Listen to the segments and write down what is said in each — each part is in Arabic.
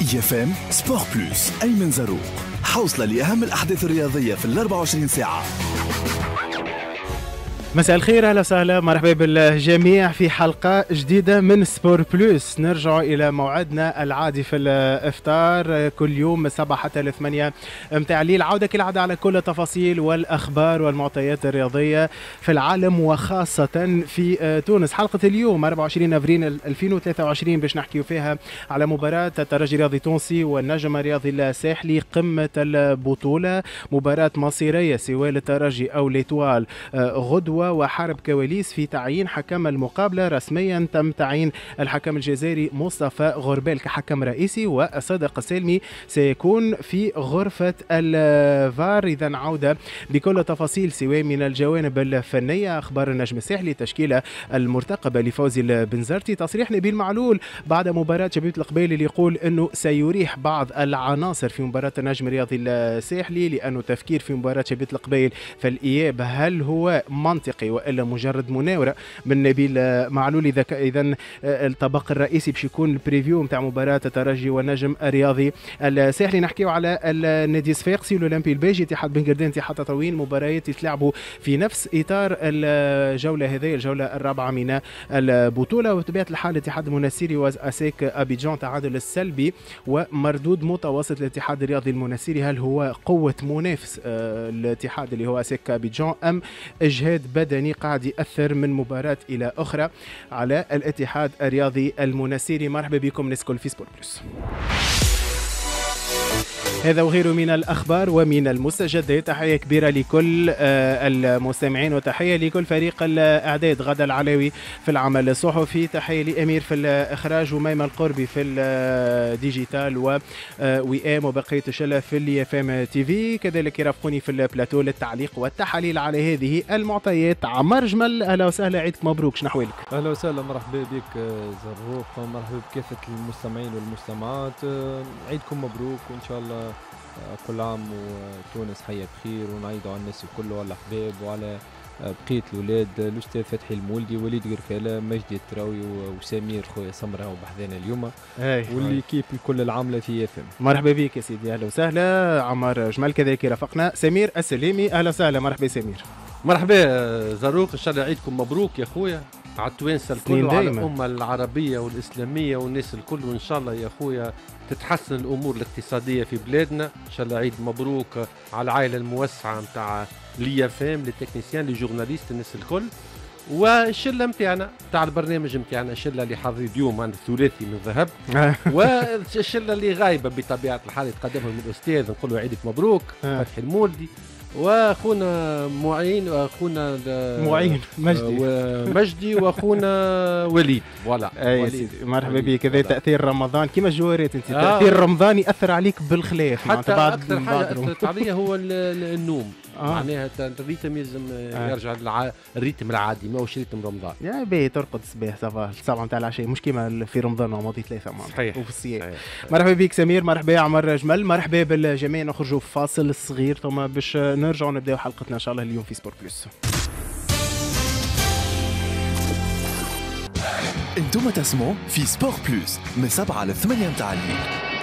يفام سبور بلس أيمن زاروق حوصلة لأهم الأحداث الرياضية في ال 24 ساعة مساء الخير اهلا وسهلا مرحبا بالجميع في حلقه جديده من سبور بلوس نرجع الى موعدنا العادي في الافطار كل يوم من 7 حتى الثمانيه 8 متاع الليل عوده كالعاده على كل التفاصيل والاخبار والمعطيات الرياضيه في العالم وخاصه في تونس حلقه اليوم 24 افريل 2023 باش نحكيو فيها على مباراه الترجي الرياضي التونسي والنجم الرياضي الساحلي قمه البطوله مباراه مصيريه سواء للترجي او ليتوال غدوه وحرب كواليس في تعيين حكم المقابلة رسميا تم تعيين الحكم الجزائري مصطفى غربال كحكم رئيسي وصادق السلمي سيكون في غرفة الفار إذا عودة بكل تفاصيل سواء من الجوانب الفنية أخبار النجم الساحلي تشكيلة المرتقبة لفوزي البنزرتي تصريح نبيل معلول بعد مباراة شبيبة القبيل اللي يقول أنه سيريح بعض العناصر في مباراة النجم الرياضي الساحلي لأنه تفكير في مباراة شبيبة القبيل فالإياب هل هو منطق منطقي والا مجرد مناوره من نبيل معلول اذا اذا آه، الطبق الرئيسي باش يكون البريفيو نتاع مباراه الترجي والنجم الرياضي الساحلي نحكيو على النادي الصفاقسي الاولمبي البيجي اتحاد بن قردان اتحاد تطاوين مباريات يتلعبوا في نفس اطار الجوله هذه الجوله الرابعه من البطوله وبطبيعه الحال اتحاد المنسيري واسيك ابيجون تعادل السلبي ومردود متوسط الاتحاد الرياضي المنسيري هل هو قوه منافس آه، الاتحاد اللي هو اسيك ابيجون ام اجهاد بدني قاعد يأثر من مباراة إلى أخرى على الاتحاد الرياضي المنسيري مرحبا بكم نسكول في سبور بلس هذا وغيره من الأخبار ومن المستجدات تحية كبيرة لكل آه، المستمعين وتحية لكل فريق الإعداد غدا العلاوي في العمل الصحفي تحية لأمير في الإخراج وميمة القربي في الديجيتال ووئام آه، وبقية الشلة في اليافام تي في كذلك يرافقوني في البلاتو للتعليق والتحاليل على هذه المعطيات عمر جمل أهلا وسهلا عيدك مبروك شنو أحوالك؟ أهلا وسهلا مرحبا بك آه، زروق مرحبا بكافة المستمعين والمستمعات عيدكم مبروك وإن شاء الله كل عام وتونس حية بخير ونعيدوا على الناس الكل وعلى الأحباب وعلى آه، بقية الأولاد آه، الأستاذ فتحي المولدي وليد قرفالة مجدي التراوي وسمير خويا سمرة وبحذانا اليوم والليكيب الكل العاملة في اف ام مرحبا بك يا سيدي أهلا وسهلا عمر جمال كذلك رافقنا سمير السليمي أهلا وسهلا مرحبا سمير مرحبا آه، زروق ان شاء الله عيدكم مبروك يا خويا على التوانسه الكل وعلى الامه العربيه والاسلاميه والناس الكل وان شاء الله يا اخويا تتحسن الامور الاقتصاديه في بلادنا ان شاء الله عيد مبروك على العائله الموسعه نتاع ليا فام لي تكنيسيان لي جورناليست الناس الكل والشله نتاعنا تاع البرنامج نتاعنا الشله اللي حاضرين اليوم عند الثلاثي من الذهب والشله اللي غايبه بطبيعه الحال يتقدمها من الاستاذ نقول له عيدك مبروك آه. فتحي المولدي واخونا معين واخونا معين مجدي آه، مجدي واخونا وليد فوالا اي سيدي مرحبا بك هذا تاثير رمضان كيما الجوارات انت آه. تاثير رمضاني اثر عليك بالخلاف حتى بعد اكثر حاجه اثرت عليا هو النوم آه. معناها الريتم يلزم آه،, آه. يرجع للع... الريتم العادي ماهوش ريتم رمضان يا باهي ترقد الصباح سافا السبعة نتاع العشاء مش كيما في رمضان نمطي ثلاثة معناها صحيح وفي الصيام مرحبا بك سمير مرحبا يا عمر جمل مرحبا بالجميع نخرجوا في فاصل صغير ثم باش نرجعوا نبداو حلقتنا ان شاء الله اليوم في سبور بلس انتم تسمعوا في سبور بلس من سبعة لثمانية متاع الليل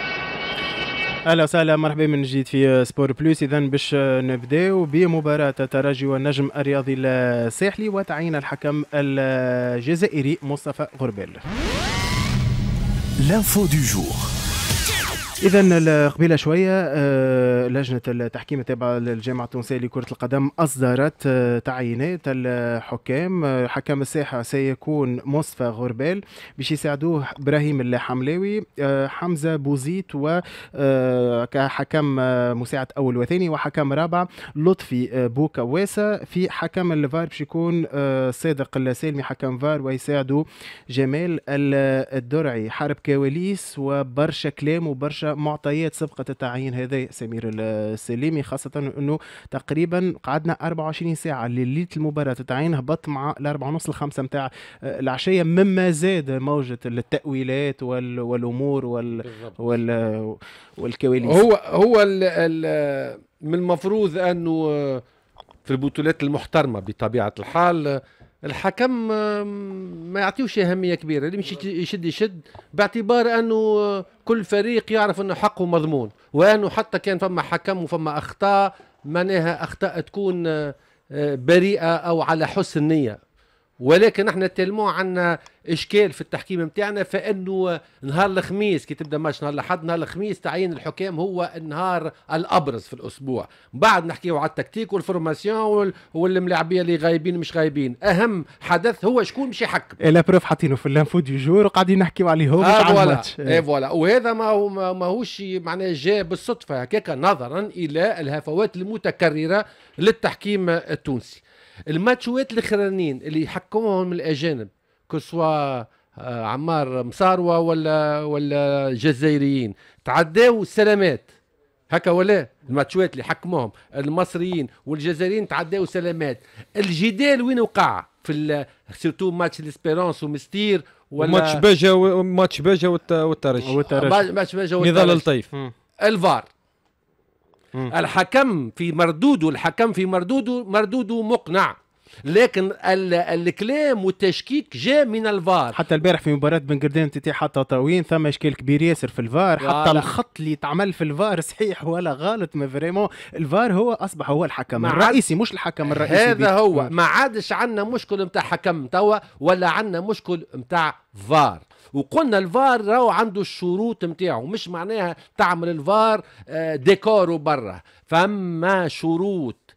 اهلا وسهلا مرحبا من جديد في سبور بلوس اذا باش نبداو بمباراه الترجي والنجم الرياضي الساحلي وتعيين الحكم الجزائري مصطفى غربال لافو دو جور اذا قبيله شويه آه، لجنه التحكيم التابعه للجامعه التونسيه لكره القدم اصدرت آه، تعيينات الحكام آه، حكم الساحه سيكون مصطفى غربال باش يساعدوه ابراهيم الحملاوي حمزه بوزيت و كحكم مساعد اول وثاني وحكم رابع لطفي بوكواسا في حكم الفار باش يكون صادق السالمي حكم فار ويساعده جمال الدرعي حرب كواليس وبرشا كلام وبرشا معطيات سبقة التعيين هذا سمير السليمي خاصة أنه تقريبا قعدنا 24 ساعة ليلة المباراة التعيين هبط مع الأربعة ونص الخمسة نتاع العشية مما زاد موجة التأويلات وال والأمور وال وال والكواليس هو هو الـ الـ من المفروض أنه في البطولات المحترمة بطبيعة الحال الحكم ما يعطيوش اهميه كبيره اللي مش يشد يشد باعتبار انه كل فريق يعرف انه حقه مضمون وانه حتى كان فما حكم وفما اخطاء معناها اخطاء تكون آه، بريئه او على حسن نيه ولكن احنا تلمو عندنا اشكال في التحكيم نتاعنا فانه نهار الخميس كي تبدا ماتش نهار الاحد نهار الخميس تعيين الحكام هو النهار الابرز في الاسبوع بعد نحكيو على التكتيك والفورماسيون والملاعبيه اللي غايبين مش غايبين اهم حدث هو شكون باش يحكم لا بروف حاطينه في اللانفو دي جور وقاعدين نحكيو عليه هو آه على اي فوالا وهذا ما هو ماهوش معناه جاء بالصدفه هكاك نظرا الى الهفوات المتكرره للتحكيم التونسي الماتشوات الاخرانيين اللي يحكموهم الاجانب كسوا آه، عمار مصاروة ولا ولا جزائريين تعداو سلامات هكا ولا الماتشوات اللي حكموهم المصريين والجزائريين تعداو سلامات الجدال وين وقع في سيرتو ماتش ليسبيرونس ومستير ولا ماتش باجا ماتش باجا والترجي والترجي ماتش باجا والترجي نضال لطيف الفار الحكم في مردوده الحكم في مردوده مردوده مقنع لكن الكلام والتشكيك جاء من الفار حتى البارح في مباراه بن قردان تتيح حتى تاوين ثم اشكال كبير ياسر في الفار حتى الخط اللي تعمل في الفار صحيح ولا غلط ما فريمون الفار هو اصبح هو الحكم الرئيسي مش الحكم الرئيسي هذا بيت. هو ما عادش عندنا مشكل نتاع حكم توا ولا عندنا مشكل نتاع فار وقلنا الفار راهو عنده الشروط نتاعو مش معناها تعمل الفار آه، ديكور برا فما شروط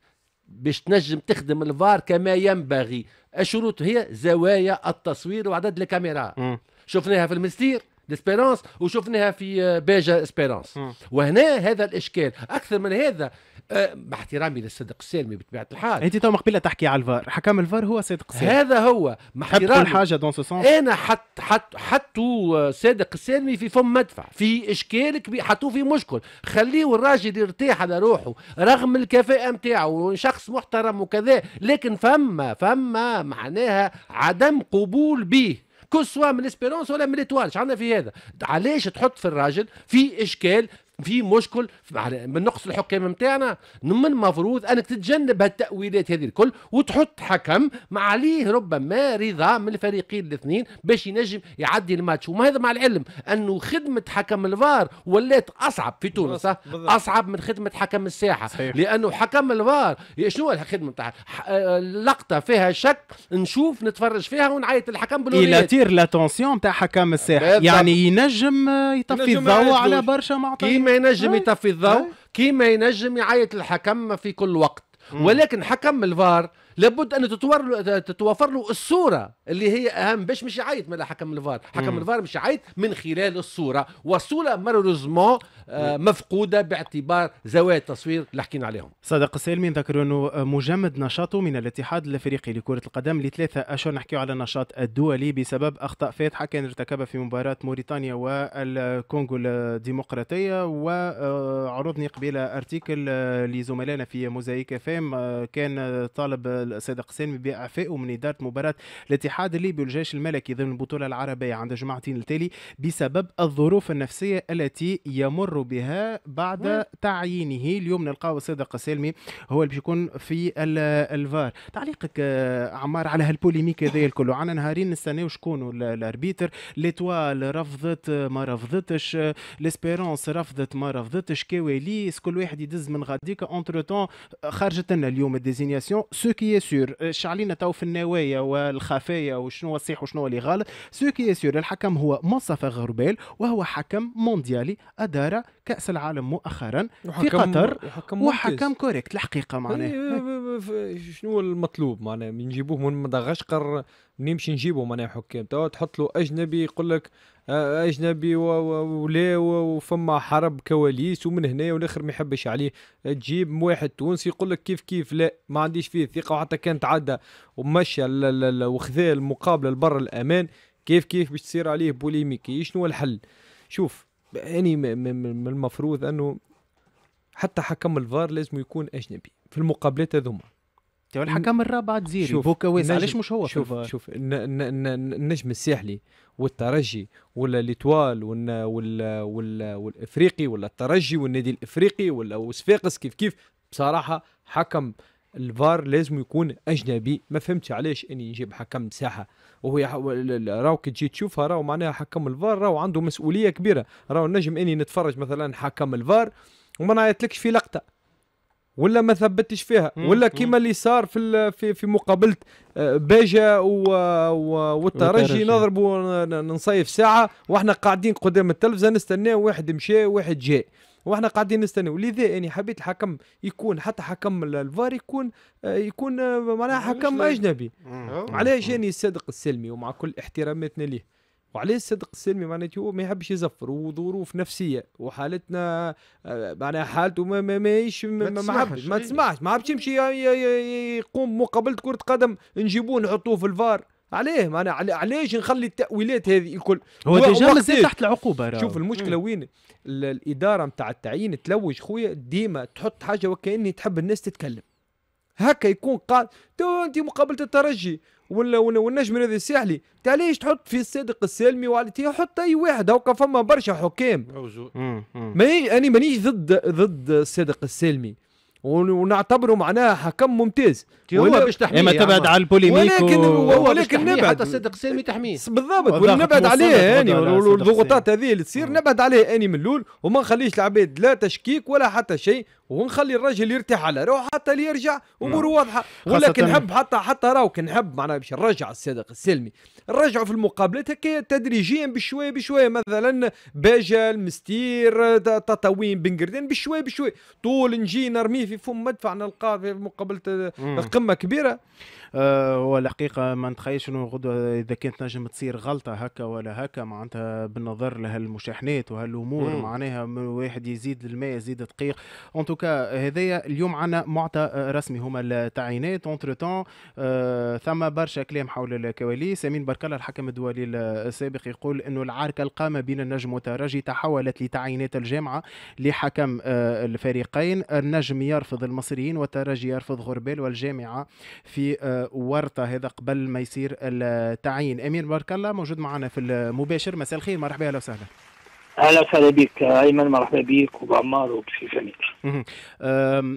باش تنجم تخدم الفار كما ينبغي الشروط هي زوايا التصوير وعدد الكاميرا شفناها في المستير ديسبيرانس وشفناها في آه، باجا اسبيرانس وهنا هذا الاشكال اكثر من هذا آه، مع احترامي للصدق السالمي بطبيعه الحال انت تو قبيله تحكي على الفار حكم الفار هو صادق السالمي هذا هو مع كل حاجه دون سونس انا حط حط حطوا آه، صادق السالمي في فم مدفع في اشكال كبير حطوه في مشكل خليه الراجل يرتاح على روحه رغم الكفاءه نتاعو شخص محترم وكذا لكن فما فما معناها عدم قبول به كو سوا من ليسبيرونس ولا من الاتوال عندنا في هذا علاش تحط في الراجل في اشكال في مشكل من يعني نقص الحكام نتاعنا من المفروض انك تتجنب هالتاويلات هذه الكل وتحط حكم مع عليه ربما رضا من الفريقين الاثنين باش ينجم يعدي الماتش وما هذا مع العلم انه خدمه حكم الفار ولات اصعب في تونس اصعب من خدمه حكم الساحه صحيح. لانه حكم الفار شنو الخدمه نتاعها آه، لقطه فيها شك نشوف نتفرج فيها ونعيط الحكم بالوليات يلاتير لاتونسيون نتاع حكم الساحه يعني ينجم يطفي الضوء على برشا معطيات كيما ينجم يطفي الضوء كيما ينجم يعيط الحكم في كل وقت ولكن حكم الفار لابد ان له تتوفر له الصوره اللي هي اهم باش مش يعيط من حكم الفار حكم الفار مش يعيط من خلال الصوره والصوره مالوريزمون آه، مفقوده باعتبار زوايا التصوير اللي حكينا عليهم صادق السالمي ذكر انه مجمد نشاطه من الاتحاد الافريقي لكره القدم لثلاثه اشهر نحكيو على النشاط الدولي بسبب اخطاء فاتحه كان ارتكبها في مباراه موريتانيا والكونغو الديمقراطيه وعرضني قبيله ارتيكل لزملائنا في موزايك فام آه، كان طالب السيد قسام بإعفائه من إدارة مباراة الاتحاد الليبي والجيش الملكي ضمن البطولة العربية عند جمعتين التالي بسبب الظروف النفسية التي يمر بها بعد تعيينه اليوم نلقاو السيد قسام هو اللي بيكون في الفار تعليقك آه، عمار على هالبوليميك هذا الكل عنا نهارين نستناو شكون الاربيتر ليتوال رفضت ما رفضتش ليسبيرونس رفضت ما رفضتش كواليس كل واحد يدز من غاديك اونتر تون خرجت لنا اليوم الديزينياسيون سو كي سور يسور آه، شعلينا تو في النوايا والخفايا وشنو صحيح وشنو اللي غلط سو كي سور الحكم هو مصطفى غربال وهو حكم مونديالي ادار كاس العالم مؤخرا في قطر وحكم, وحكم كوريكت الحقيقه معناه إيه، إيه، إيه، شنو المطلوب معناه نجيبوه من مدغشقر نمشي نجيبه معناها حكام توا تحط له اجنبي يقول لك اجنبي ولا وفما حرب كواليس ومن هنا والاخر ما يحبش عليه تجيب واحد تونسي يقول لك كيف كيف لا ما عنديش فيه ثقه وحتى كان تعدى ومشى وخذا المقابله لبر الامان كيف كيف باش تصير عليه بوليميكي شنو الحل شوف اني من المفروض انه حتى حكم الفار لازم يكون اجنبي في المقابلات هذوما تو الحكم الرابع تزيري بوكاويس علاش مش هو شوف في شوف النجم الساحلي والترجي ولا ليتوال ولا ولا ولا والافريقي ولا الترجي والنادي الافريقي ولا وصفاقس كيف كيف بصراحه حكم الفار لازم يكون اجنبي ما فهمتش علاش اني نجيب حكم ساحه وهو يح... راو كي تجي تشوفها راو معناها حكم الفار راو عنده مسؤوليه كبيره راو نجم اني نتفرج مثلا حكم الفار وما نعيطلكش في لقطه ولا ما ثبتش فيها ولا كيما اللي صار في في في مقابله آه، باجا والترجي نضربوا نصيف ساعه واحنا قاعدين قدام التلفزه نستناه واحد مشى واحد جاء واحنا قاعدين نستناو لذا اني يعني حبيت الحكم يكون حتى حكم الفار يكون آه، يكون آه، معناها حكم اجنبي علاش اني صادق السلمي ومع كل احتراماتنا ليه وعليه الصدق السلمي معناته ما يحبش يزفر وظروف نفسيه وحالتنا آه، معناها حالته ما ما ماهيش ما, ما, ما, ما تسمعش ما عادش يمشي يقوم مقابله كره قدم نجيبوه نحطوه في الفار عليه معناها علاش نخلي التاويلات هذه الكل هو ديجا مازال تحت العقوبه راو. شوف المشكله وين الاداره نتاع التعيين تلوج خويا ديما تحط حاجه وكاني تحب الناس تتكلم هكا يكون قال تو انت مقابله الترجي ولا ولا والنجم هذا الساحلي انت علاش تحط في الصادق السالمي والتي حط اي واحد هكا فما برشا حكام موجود ما انا مانيش ضد ضد الصادق السالمي ونعتبره معناها حكم ممتاز هو باش تحميه اما تبعد على البوليميك ولكن و... ولكن نبعد حتى الصادق سامي تحميه بالضبط ونبعد عليه يعني والضغوطات هذه اللي تصير نبعد عليه اني من الاول وما نخليش العباد لا تشكيك ولا حتى شيء ونخلي الرجل يرتاح على روحه حتى ليرجع اموره نعم. واضحه ولكن نحب حتى حتى راهو كنحب معناها باش نرجع الصادق السلمي نرجعوا في المقابلات هكا تدريجيا بشويه بشويه مثلا باجل مستير تطوين بن قردان بشويه بشويه طول نجي نرميه في فم مدفع نلقاه في مقابله قمه كبيره آه، هو الحقيقه ما نتخيلش انه غدوه اذا كانت نجم تصير غلطه هكا ولا هكا معناتها بالنظر لهالمشاحنات وهالامور معناها واحد يزيد الماء يزيد دقيق ان توكا هذايا اليوم عندنا معطى رسمي هما التعيينات اونتر تون آه ثم برشا كلام حول الكواليس امين بركلا الحكم الدولي السابق يقول انه العركه القامه بين النجم والترجي تحولت لتعيينات الجامعه لحكم آه، الفريقين النجم يرفض المصريين والترجي يرفض غربال والجامعه في آه، ورطه هذا قبل ما يصير التعيين أمير بارك الله موجود معنا في المباشر مساء الخير مرحبا اهلا وسهلا اهلا وسهلا بك ايمن مرحبا بك وبعمار وبشي جميل.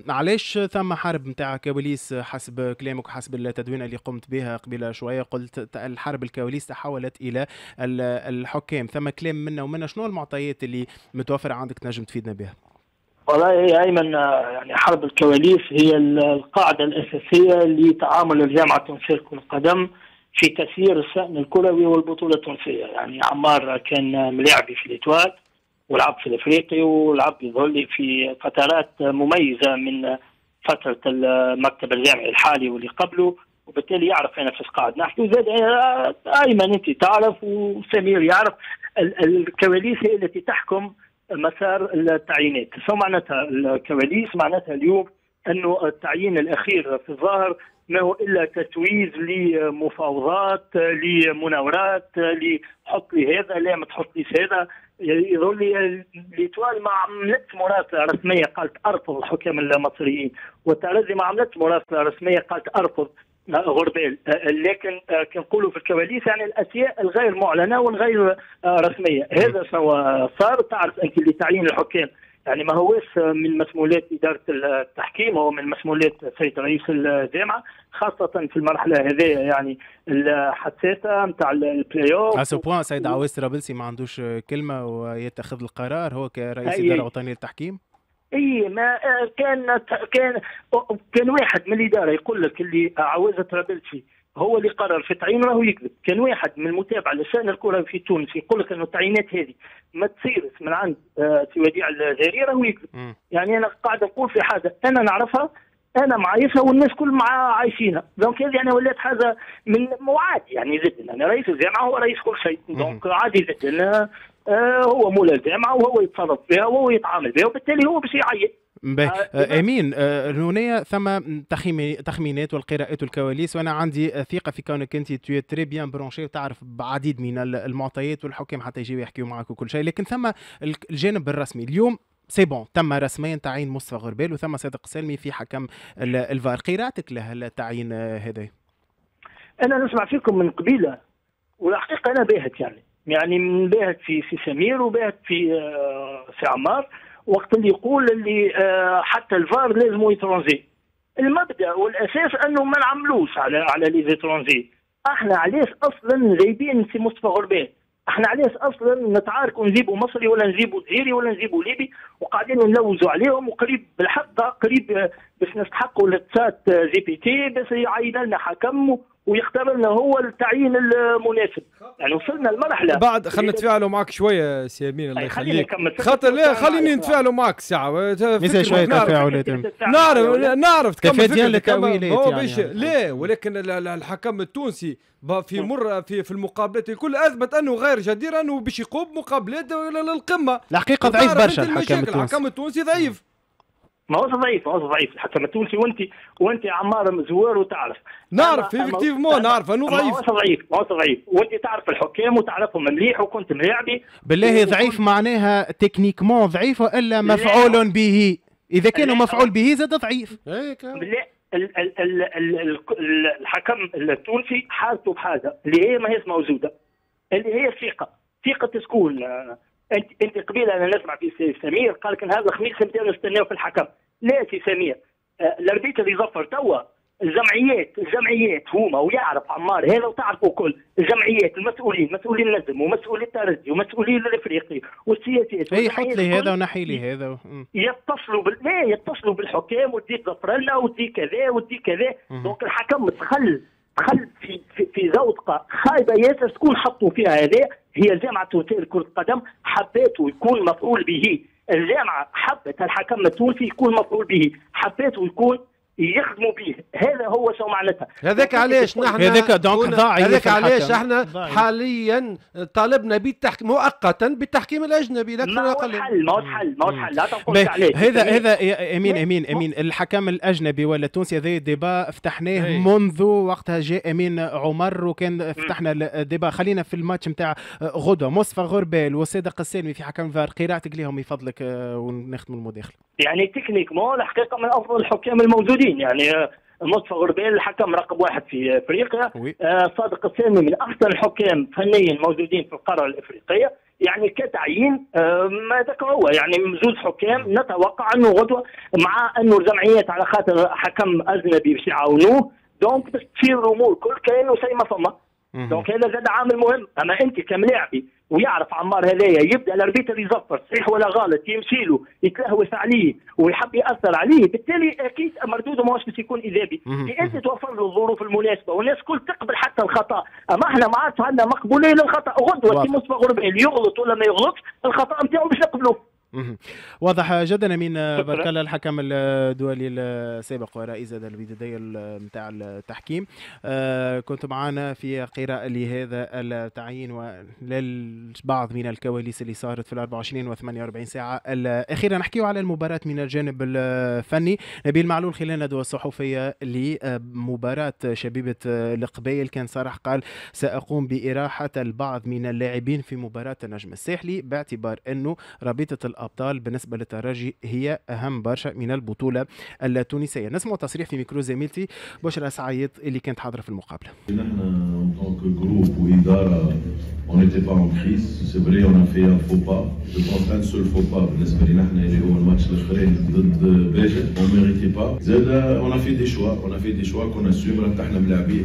علاش ثم حرب نتاع كواليس حسب كلامك وحسب التدوينه اللي قمت بها قبل شويه قلت الحرب الكواليس تحولت الى الحكام ثم كلام منا ومنا شنو المعطيات اللي متوفره عندك تنجم تفيدنا بها؟ والله يا إيه، ايمن آه، يعني حرب الكواليس هي القاعده الاساسيه لتعامل الجامعه التونسيه لكره القدم في تسيير الشان الكروي والبطوله التونسيه يعني عمار كان ملاعبي في الاتوال ولعب في الافريقي ولعب في في فترات مميزه من فتره المكتب الجامعي الحالي واللي قبله وبالتالي يعرف انا في قاعد نحكي زاد آه، ايمن انت تعرف وسمير يعرف الكواليس هي التي تحكم مسار التعيينات شو معناتها الكواليس معناتها اليوم انه التعيين الاخير في الظاهر ما هو الا تتويز لمفاوضات لمناورات لحط لي هذا لا ما تحطليش هذا يظل لي ليتوال ما عملتش مراسله رسميه قالت ارفض الحكام المصريين والتعرضي ما عملتش مراسله رسميه قالت ارفض غربال آه، آه، لكن آه، كنقولوا في الكواليس يعني الاشياء الغير معلنه والغير رسميه هذا شنو صار تعرف انت اللي تعيين الحكام يعني ما هوش من مسؤوليات اداره التحكيم هو من مسؤوليات السيد رئيس الجامعه خاصه في المرحله هذه يعني الحساسه نتاع البلاي اوف بوان سيد عويس رابلسي ما عندوش كلمه ويتخذ القرار هو كرئيس اداره وطنيه للتحكيم اي ما آه، كان كان كان واحد من الاداره يقول لك اللي عوازه ترابلسي هو اللي قرر في تعيين راهو يكذب كان واحد من المتابع لشان الكره في تونس يقول لك انه التعيينات هذه ما تصيرش من عند آه، في وديع الجاري راهو يكذب م. يعني انا قاعد نقول في حاجه انا نعرفها انا معايشها والناس كل مع عايشينها دونك هذه يعني ولات حاجه من وعادي يعني جدا انا رئيس الجامعه هو رئيس كل شيء دونك عادي جدا آه، هو هو ملازمه وهو يتصرف فيها وهو يتعامل فيها وبالتالي هو باش يعيط آه، آه، امين هنا ثم تخمينات والقراءات والكواليس وانا عندي ثقه في كونك انت تو تري بيان برونشي وتعرف بعديد من المعطيات والحكام حتى يجيو يحكيوا معك وكل شيء لكن ثم الجانب الرسمي اليوم سي بون تم رسميا تعيين مصطفى غربال وثم صادق سلمي في حكم الفار قراءتك له التعيين هذا انا نسمع فيكم من قبيله والحقيقه انا باهت يعني يعني من باهت في في سمير وباهت في آه، في عمار وقت اللي يقول اللي آه، حتى الفار لازم يترونزي المبدا والاساس انه ما نعملوش على على لي ترانزي احنا علاش اصلا جايبين سي مصطفى غربان احنا علاش اصلا نتعاركوا نجيبوا مصري ولا نجيبوا جزيري ولا نجيبوا ليبي وقاعدين نلوزوا عليهم وقريب بالحق قريب آه، باش نستحقوا لتسات جي بي تي باش يعين لنا حكم ويختار لنا هو التعيين المناسب يعني وصلنا لمرحله بعد خلينا نتفاعلوا معك شويه سي امين الله يخليك خاطر لا خليني نتفاعلوا معك ساعه مثل شويه تفاعلات نعرف نعرف تكمل ديال التاويلات يعني لا ولكن الحكم التونسي في نعم. مر في في المقابلات الكل اثبت انه غير جدير انه باش يقوم مقابلات للقمه الحقيقه ضعيف برشا الحكم التونسي الحكم التونسي ضعيف ما هو ضعيف ما هو ضعيف حتى ما تولتي وانت وانت عمار زوار وتعرف نعرف إيه، مو نعرف انه ضعيف ما هو ضعيف ما هو ضعيف وانت تعرف الحكام وتعرفهم مليح وكنت ملاعبي بالله ضعيف معناها تكنيكمون ضعيف والا مفعول به اذا كان مفعول به زاد ضعيف بالله الحكم التونسي حالته بحاجه اللي هي ماهيش موجوده اللي هي الثقه ثقه شكون انت انت قبيله انا نسمع في سمير قال لك هذا الخميس نبداو نستناو في الحكم لا سي سمير الاربيتر آه، اللي يظفر توا الجمعيات الجمعيات هما ويعرف عمار هذا وتعرفوا كل الجمعيات المسؤولين مسؤولين النجم ومسؤولين الترجي ومسؤولين الافريقي والسياسيات اي حط لي هذا ونحي لي هذا و... يتصلوا بال... لا إيه، يتصلوا بالحكام ظفر لنا وتجيك كذا وتجيك كذا دونك الحكم تخل خل في في زودقه خايبه ياسر شكون حطوا فيها هذه هي الجامعه التونسيه لكره القدم حباته يكون مفعول به الجامعه حبت الحكم التونسي يكون مفعول به حباته يكون يخدموا به هذا هو شو معناتها هذاك علاش نحن هذاك دونك ضاعي هذاك علاش احنا حاليا طالبنا بالتحكيم مؤقتا بالتحكيم الاجنبي لا اكثر ولا اقل حل ما حل ما حل لا تقولش هذا هذا امين امين امين الحكم الاجنبي ولا التونسي هذا ديبا فتحناه إيه. منذ وقتها جاء امين عمر وكان فتحنا ديبا خلينا في الماتش نتاع غدوه مصطفى غربال وصادق السالمي في حكم فار قراءتك لهم يفضلك آه، ونختم المداخله يعني تكنيك مو الحقيقه من افضل الحكام الموجودين يعني مصطفى غربيل الحكم رقم واحد في افريقيا آه صادق السامي من احسن الحكام فنيا موجودين في القاره الافريقيه يعني كتعيين آه ما ذاك هو يعني زوج حكام نتوقع انه غدوه مع انه الجمعيات على خاطر حكم اجنبي باش يعاونوه دونك باش تصير الامور كل كانه وشيء ما فما دونك هذا زاد عامل مهم اما انت كملاعبي ويعرف عمار هذايا يبدا الاربيتر يزفر صحيح ولا غلط يمشي له يتلهوس عليه ويحب ياثر عليه بالتالي اكيد مردوده ماهوش باش يكون ايجابي انت توفر له الظروف المناسبه والناس الكل تقبل حتى الخطا اما احنا ما عادش عندنا مقبوليه للخطا غدوه كي مصطفى غربال يغلط ولا ما يغلطش الخطا نتاعو باش نقبلوه واضح جدا امين آه، بارك الله الحكم الدولي السابق ورئيس البدايه نتاع التحكيم آه، كنت معنا في قراءه لهذا التعيين وللبعض من الكواليس اللي صارت في ال 24 و 48 ساعه الاخيره نحكيو على المباراه من الجانب الفني نبيل معلول خلال الندوة الصحفية لمباراه شبيبه القبائل كان صرح قال ساقوم باراحه البعض من اللاعبين في مباراه النجم الساحلي باعتبار انه رابطه الأبطال بالنسبة للترجي هي أهم برشا من البطولة التونسية نسمع تصريح في ميكرو زميلتي بشرى سعيد اللي كانت حاضرة في المقابلة نحن وإدارة On a fait بالنسبة اللي هو الماتش الاخرين ضد زاد des choix, on a fait des choix qu'on assume,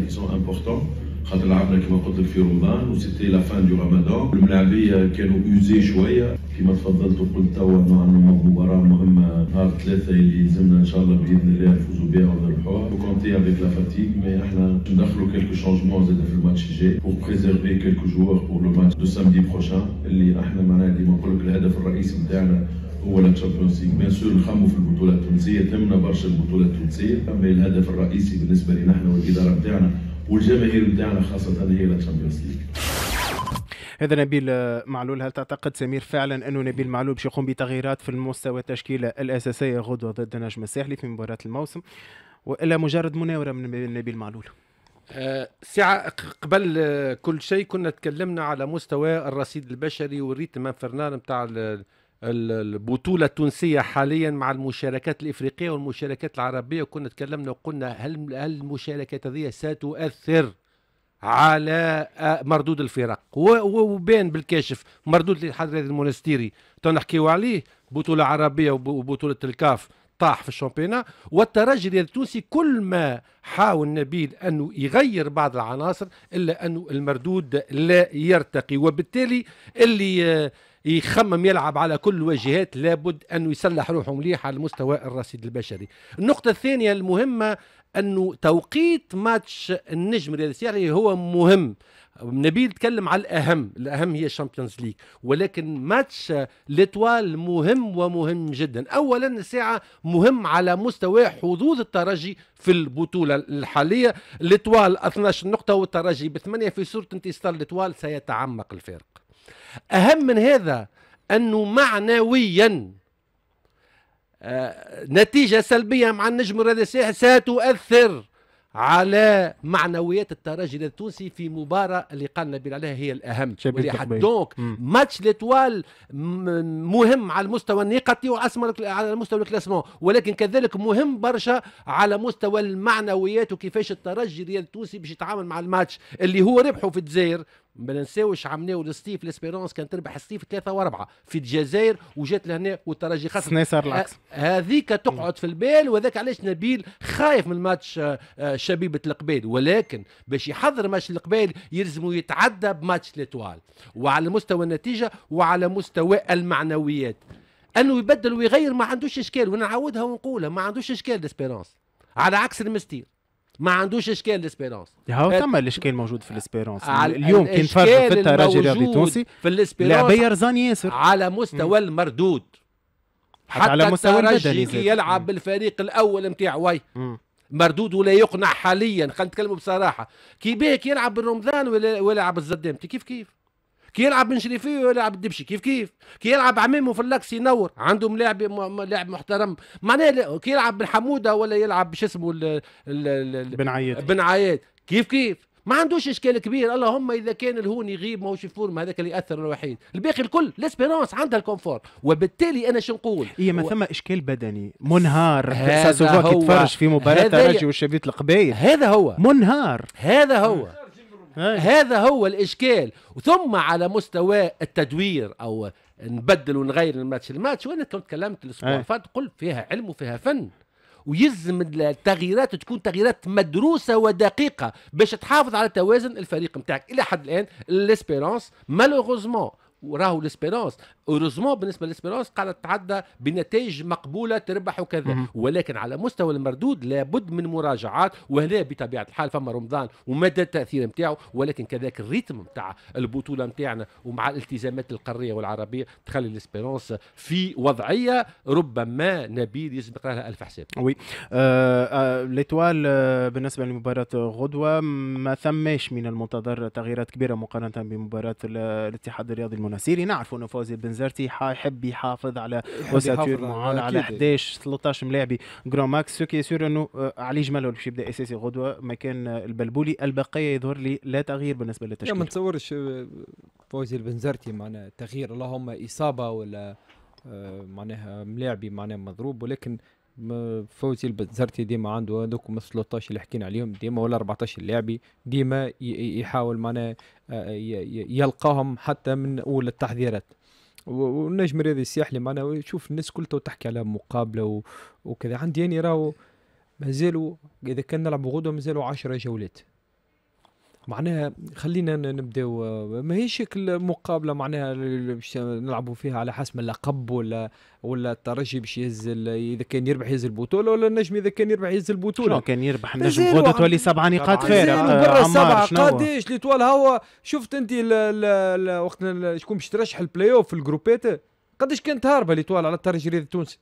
qui sont importants. خاطر لعبنا كما قلت لك في رمضان وستي لا فان دو رمضان الملاعبيه كانوا اوزي شويه كما تفضلت وقلت توا انه مباراه مهمه نهار ثلاثه اللي يلزمنا ان شاء الله باذن الله نفوزوا بها ونربحوها وكونتي افيك لا فاتيك مي احنا ندخلوا كيلكو شونجمون زاد في الماتش الجاي بور بريزيرفي كيلكو جوار بور لو ماتش دو سامدي بروشان اللي احنا معناها ديما نقول لك الهدف الرئيسي نتاعنا هو لا تشامبيونز ليغ بيان سور نخمو في البطوله التونسيه تمنا برشا البطوله التونسيه اما الهدف الرئيسي بالنسبه لنا احنا والاداره نتاعنا والجماهير نتاعنا خاصه هي تشامبيونز ليغ هذا نبيل آه، معلول هل تعتقد سمير فعلا انه نبيل معلول باش يقوم بتغييرات في المستوى التشكيله الاساسيه غدوه ضد النجم الساحلي في مباراه الموسم والا مجرد مناوره من نبيل معلول؟ آه، ساعة قبل آه، كل شيء كنا تكلمنا على مستوى الرصيد البشري والريتم انفرنال نتاع البطوله التونسيه حاليا مع المشاركات الافريقيه والمشاركات العربيه وكنا تكلمنا وقلنا هل هل المشاركات هذه ستؤثر على آه، مردود الفرق وبان بالكاشف مردود الاتحاد المونستيري تنحكيوا عليه بطوله عربيه وبطوله الكاف طاح في الشامبيونا والترجي التونسي كل ما حاول نبيل انه يغير بعض العناصر الا انه المردود لا يرتقي وبالتالي اللي آه، يخمم يلعب على كل الواجهات لابد أنه يسلح روحه مليح على المستوى الرصيد البشري النقطة الثانية المهمة أنه توقيت ماتش النجم الرياضي الساحلي هو مهم نبيل تكلم على الاهم الاهم هي الشامبيونز ليج ولكن ماتش ليتوال مهم ومهم جدا اولا الساعه مهم على مستوى حظوظ الترجي في البطوله الحاليه ليتوال 12 نقطه والترجي بثمانيه في صوره انتصار ليتوال سيتعمق الفارق أهم من هذا أنه معنويا آه، نتيجة سلبية مع النجم الرئيسي ستؤثر على معنويات الترجي التونسي في مباراه اللي قالنا نبيل عليها هي الاهم دونك ماتش ليتوال مهم على المستوى النقطي واسمر على مستوى الكلاسمون ولكن كذلك مهم برشا على مستوى المعنويات وكيفاش الترجي الرياضي التونسي باش يتعامل مع الماتش اللي هو ربحه في الجزائر ما ننساوش عملناو لستيف ليسبيرونس كانت تربح ستيف ثلاثة وأربعة في الجزائر وجات لهنا والترجي خسر السنة صار العكس هذيك تقعد في البال وذاك علاش نبيل خايف من ماتش آه، آه، شبيبة القبيل ولكن باش يحضر ماتش القبيل يلزمو يتعدى بماتش ليتوال وعلى مستوى النتيجة وعلى مستوى المعنويات انه يبدل ويغير ما عندوش اشكال ونعاودها ونقولها ما عندوش اشكال ليسبيرونس على عكس المستير ما عندوش اشكال الاسبيرونس هو تم الاشكال موجود في الاسبيرونس اليوم كي فرق في راجل الرياضي تونسي في الاسبيرونس لاعبيه رزان ياسر على مستوى مم. المردود حتى, حتى على مستوى الترجي يلعب بالفريق الاول نتاع وي مردوده لا يقنع حاليا خلينا نتكلموا بصراحه كي بيك يلعب بالرمضان ولا يلعب بالزدام كيف كيف كي يلعب بن شريفي ويلعب الدبشي كيف كيف كي يلعب عمامه في اللاكس ينور عنده لاعب لاعب محترم معناه كي يلعب حموده ولا يلعب بش اسمه بن عياد بن عياد كيف كيف ما عندوش اشكال كبير اللهم اذا كان الهون يغيب ما هوش فورم هذاك اللي ياثر الوحيد الباقي الكل ليسبيرونس عندها الكونفور وبالتالي انا شو نقول هي ما و... ثم اشكال بدني منهار هذا هو تفرج في مباراه الرجي والشبيط القبائل هذا هو منهار هذا هو هذا هو الاشكال ثم على مستوى التدوير او نبدل ونغير الماتش الماتش وانا كنت تكلمت الاسبوع اللي فات قلت فيها علم وفيها فن ويلزم التغييرات تكون تغييرات مدروسه ودقيقه باش تحافظ على توازن الفريق نتاعك الى حد الان ليسبيرونس مالوغوزمون وراهو لسبيرونس اوروزمون بالنسبه لسبيرونس قالت تعدى بنتائج مقبوله تربح وكذا ولكن على مستوى المردود لابد من مراجعات وهنا بطبيعه الحال فما رمضان ومدى التاثير نتاعو ولكن كذاك الريتم نتاع البطوله نتاعنا ومع الالتزامات القاريه والعربيه تخلي لسبيرونس في وضعيه ربما نبيل يسبق لها الف حساب. وي آه, آه، ليتوال آه، بالنسبه لمباراه غدوه ما ثماش من المنتظر تغييرات كبيره مقارنه بمباراه الاتحاد الرياضي المنى النصيري نعرف انه فوزي بنزرتي حيحب يحافظ على وساتور معان على 11 13 ملاعبي جرون ماكس سو كي سور انه آه، علي جمال باش يبدا اساسي غدوه مكان آه، البلبولي البقيه يظهر لي لا تغيير بالنسبه للتشكيل ما نتصورش آه، فوزي البنزرتي معناه تغيير اللهم اصابه ولا معناها ملاعبي معناها مضروب ولكن فوزي البنزرتي ديما عنده هذوك من 13 اللي حكينا عليهم ديما ولا 14 لاعبي ديما يحاول معنا آه، يلقاهم حتى من اول التحذيرات والنجم الرياضي الساحلي معنا شوف الناس كل تو تحكي على مقابله وكذا عندي يعني راهو مازالوا اذا كان نلعبوا غدوه مازالوا 10 جولات معناها خلينا نبداو ماهيش شكل مقابله معناها باش نلعبوا فيها على حسب اللقب ولا ولا الترجي باش يهز اذا كان يربح يهز البطوله ولا النجم اذا كان يربح يهز البطوله شنو كان يربح النجم غدا تولي سبع نقاط فارق آه، برا سبعه قداش اللي طوال هوا شفت انت وقت شكون باش ترشح البلاي اوف في الجروبات قداش كانت هاربه اللي طوال على الترجي التونسي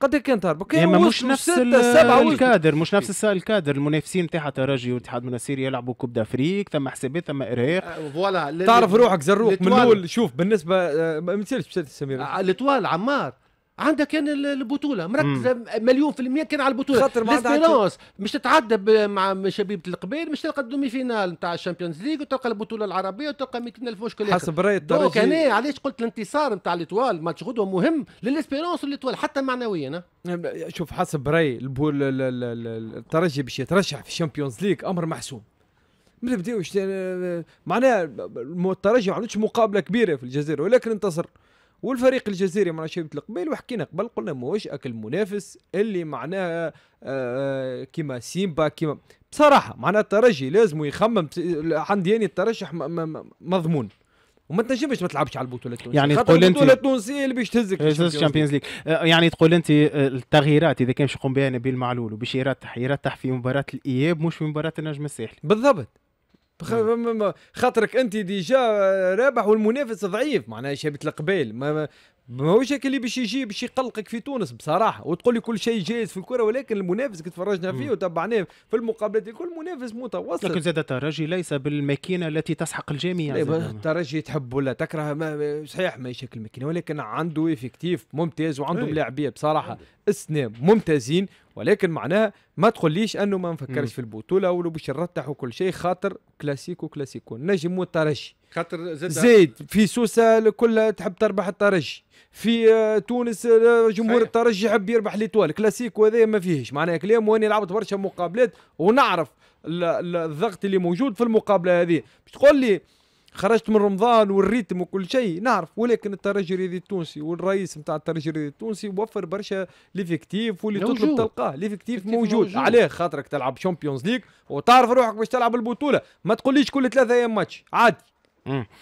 قد كان تهرب كان مش نفس السبعه الكادر مش نفس السائل الكادر المنافسين تاعها ترجي واتحاد منصير يلعبوا كوب دافريك ثم حسابات ثم اريخ آه، فوالا تعرف روحك زروق من الاول شوف بالنسبه آه، ما مثلش سمير الاطوال آه، عمار عندها كان البطوله مركزه مليون في المية كان على البطوله خاطر ليسبيرونس مش تتعدى مع شبيبه القبيل مش تلقى الدومي فينال نتاع الشامبيونز ليغ وتلقى البطوله العربيه وتلقى 200 الف مشكل حسب راي الترجي دونك انا علاش قلت الانتصار نتاع ليتوال ماتش غدوه مهم للاسبيرونس والليتوال حتى معنويا شوف حسب راي الترجي باش يترشح في الشامبيونز ليغ امر محسوم ما نبداوش معناها الترجي ما عملتش مقابله كبيره في الجزيره ولكن انتصر والفريق الجزائري مرة شفت قبل وحكينا قبل قلنا ماهوش اكل منافس اللي معناها آه، آه، كيما سيمبا كيما بصراحه معناها الترجي لازم يخمم آه، عندي يعني الترشح مضمون وما تنجمش ما تلعبش على البطوله التونسيه يعني تقول انت البطوله التونسيه اللي باش تهزك إيه، الشامبيونز ليج يعني تقول انت التغييرات اذا كان باش يقوم بها نبيل معلول وباش يرتاح يرتاح في مباراه الاياب مش في مباراه النجم الساحلي بالضبط خاطرك انت ديجا آه، رابح والمنافس ضعيف معناها شابت القبيل ماهوش هوش اللي باش يجي باش يقلقك في تونس بصراحه وتقول لي كل شيء جايز في الكره ولكن المنافس كي تفرجنا فيه وتبعناه في المقابلات الكل منافس متوسط لكن زاد الترجي ليس بالماكينه التي تسحق الجميع الترجي تحب ولا تكره ما صحيح ما يشكل الماكينه ولكن عنده افكتيف ممتاز وعنده لاعبيه بصراحه اسنان ممتازين ولكن معناها ما تقوليش انه ما نفكرش في البطوله ولو باش نرتح وكل شيء خاطر كلاسيكو كلاسيكو نجم والترجي خاطر زاد زيد في سوسه الكل تحب تربح الترجي في آه، تونس آه، جمهور الترجي يحب يربح ليتوال كلاسيكو هذا ما فيهش معناها كلام واني لعبت برشا مقابلات ونعرف الضغط اللي موجود في المقابله هذه باش تقول لي خرجت من رمضان والريتم وكل شيء نعرف ولكن الترجي الرياضي التونسي والرئيس نتاع الترجي الرياضي التونسي وفر برشا ليفيكتيف واللي موجود. تطلب تلقاه ليفيكتيف موجود, موجود. عليه خاطرك تلعب شامبيونز ليغ وتعرف روحك باش تلعب البطوله ما تقوليش كل ثلاثه ايام ماتش عادي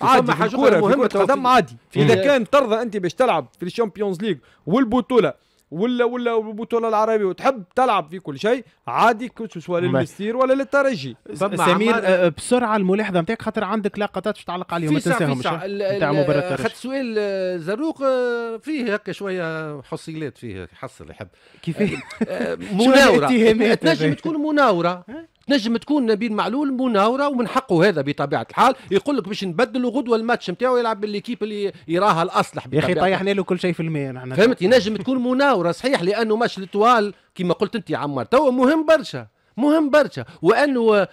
عادي في حاجه مهمه قدم عادي اذا كان ترضى انت باش تلعب في الشامبيونز ليج والبطوله ولا ولا البطوله العربيه وتحب تلعب في كل شيء عادي كنت سواء للمستير ولا للترجي سمير آه، بسرعه الملاحظه نتاعك خاطر عندك لقطات باش تعلق عليهم ما تنساهمش نتاع مباراه الترجي خاطر سؤال آه، زروق آه، فيه هكا شويه حصيلات فيه حصل يحب كيفاه مناوره تنجم تكون مناوره تنجم تكون نبيل معلول مناوره ومن حقه هذا بطبيعه الحال يقول لك باش نبدلوا غدوه الماتش نتاعو يلعب بالليكيب اللي يراها الاصلح يا اخي طيحنا له كل شيء في المية فهمت ينجم تكون مناوره صحيح لانه ماتش لطوال كما قلت انت يا عمار توا مهم برشا مهم برشا وانه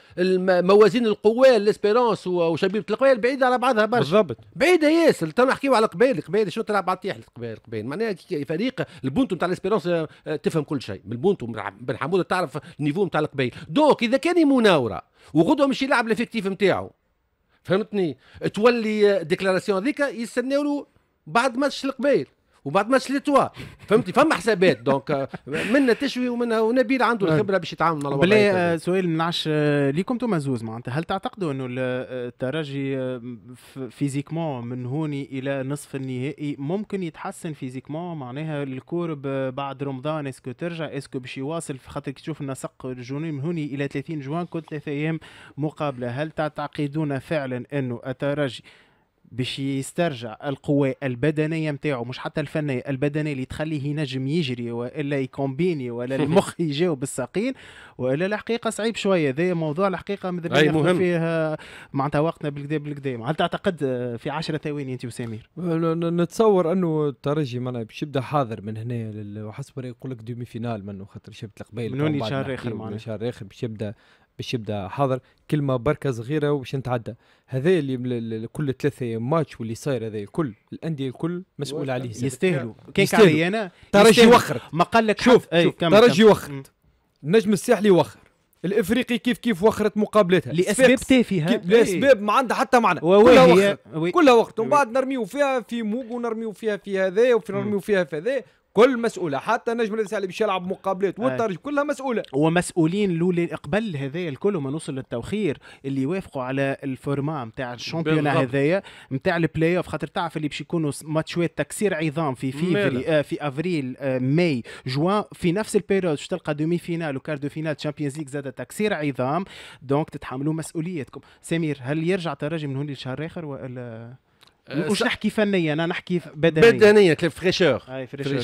موازين القوى ليسبيرونس وشبيبه القبائل بعيده على بعضها برشا بالضبط بعيده ياسر تو نحكيو على القبائل القبائل شنو تلعب على القبائل القبائل معناها فريق البونتو نتاع ليسبيرونس آه، تفهم كل شيء البونتو بن حموده تعرف النيفو نتاع القبائل دوك اذا كان مناوره وغدوه مش يلعب الافكتيف نتاعو فهمتني تولي آه، ديكلاراسيون هذيك يستناولو بعد ماتش القبائل وبعد ما شلتوا فهمتي فما حسابات دونك euh, منا تشوي ومنها ونبيل عنده آه. الخبره باش يتعامل مع بلي سؤال من عش آه، ليكم انتم زوز معناتها هل تعتقدوا انه آه، الترجي فيزيكمون من هوني الى نصف النهائي ممكن يتحسن فيزيكمون معناها الكور بعد رمضان اسكو ترجع اسكو باش يواصل في خاطر تشوف النسق الجوني من هوني الى 30 جوان كنت ثلاث ايام مقابله هل تعتقدون فعلا انه الترجي باش يسترجع القوة البدنية نتاعو مش حتى الفنية البدنية اللي تخليه ينجم يجري وإلا يكومبيني ولا المخ يجاوب الساقين وإلا الحقيقة صعيب شوية ذا موضوع الحقيقة ماذا مهم فيه معناتها وقتنا بالكدا بالكدا هل تعتقد في 10 ثواني أنت وسمير؟ نتصور أنه الترجي معناها باش يبدا حاضر من هنا وحسب يقول لك دومي فينال منه خاطر شبت القبيل من شهر آخر معناها شهر آخر باش يبدا باش يبدا حاضر كلمه بركه صغيره وباش نتعدى هذا اللي كل ثلاثة ماتش واللي صاير هذا الكل الانديه الكل مسؤول عليه يستاهلوا كيك علي انا ترجي وخرت ما قال لك شوف, شوف ترجي وخرت النجم الساحلي وخر الافريقي كيف كيف وخرت مقابلتها لاسباب تافهه لاسباب ما عندها حتى معنى كلها وخرت كلها وقت ومن بعد نرميو فيها في موج ونرميو فيها في هذا ونرميو فيها في هذا كل مسؤوله حتى النجم الرئيسي اللي باش يلعب مقابلات آه. والترجي كلها مسؤوله ومسؤولين لولا قبل هذايا الكل ما نوصل للتوخير اللي يوافقوا على الفورما نتاع الشامبيون هذايا نتاع البلاي اوف خاطر تعرف اللي باش يكونوا ماتشوات تكسير عظام في فيفري آه في افريل آه ماي جوان في نفس البيريود باش تلقى دومي فينال وكار دو فينال تشامبيونز ليغ زاد تكسير عظام دونك تتحملوا مسؤوليتكم سمير هل يرجع ترجي من هون لشهر اخر ولا مش نحكي فنيا انا نحكي بدنيا بدنيا فريشور فريشور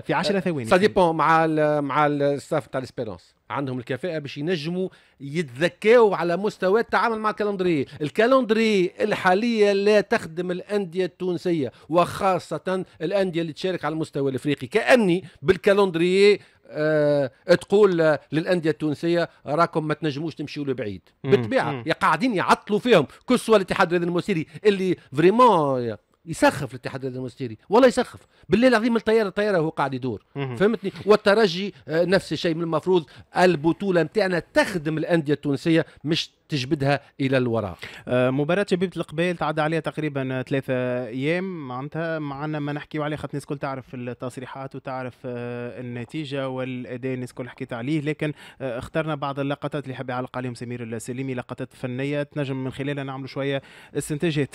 في 10 ثواني سا ديبون مع الـ مع الستاف تاع ليسبيرونس عندهم الكفاءه باش ينجموا يتذكاو على مستوى التعامل مع الكالندري الكالندري الحاليه لا تخدم الانديه التونسيه وخاصه الانديه اللي تشارك على المستوى الافريقي كاني بالكالندري آه، تقول للانديه التونسيه راكم ما تنجموش تمشيوا لبعيد بالطبيعه قاعدين يعطلوا فيهم كسوة الاتحاد الرياضي المسيري اللي فريمون يسخف الاتحاد الرياضي المسيري والله يسخف بالليل العظيم من الطياره الطياره هو قاعد يدور فهمتني والترجي آه، نفس الشيء من المفروض البطوله نتاعنا تخدم الانديه التونسيه مش تجبدها الى الوراء آه، مباراه شبيبه القبائل تعدى عليها تقريبا ثلاثة ايام معناتها معنا ما نحكيو عليه خاطر الناس الكل تعرف التصريحات وتعرف آه، النتيجه والاداء الناس الكل حكيت عليه لكن آه، اخترنا بعض اللقطات اللي حب يعلق عليهم سمير السليمي لقطات فنيه تنجم من خلالها نعملوا شويه استنتاجات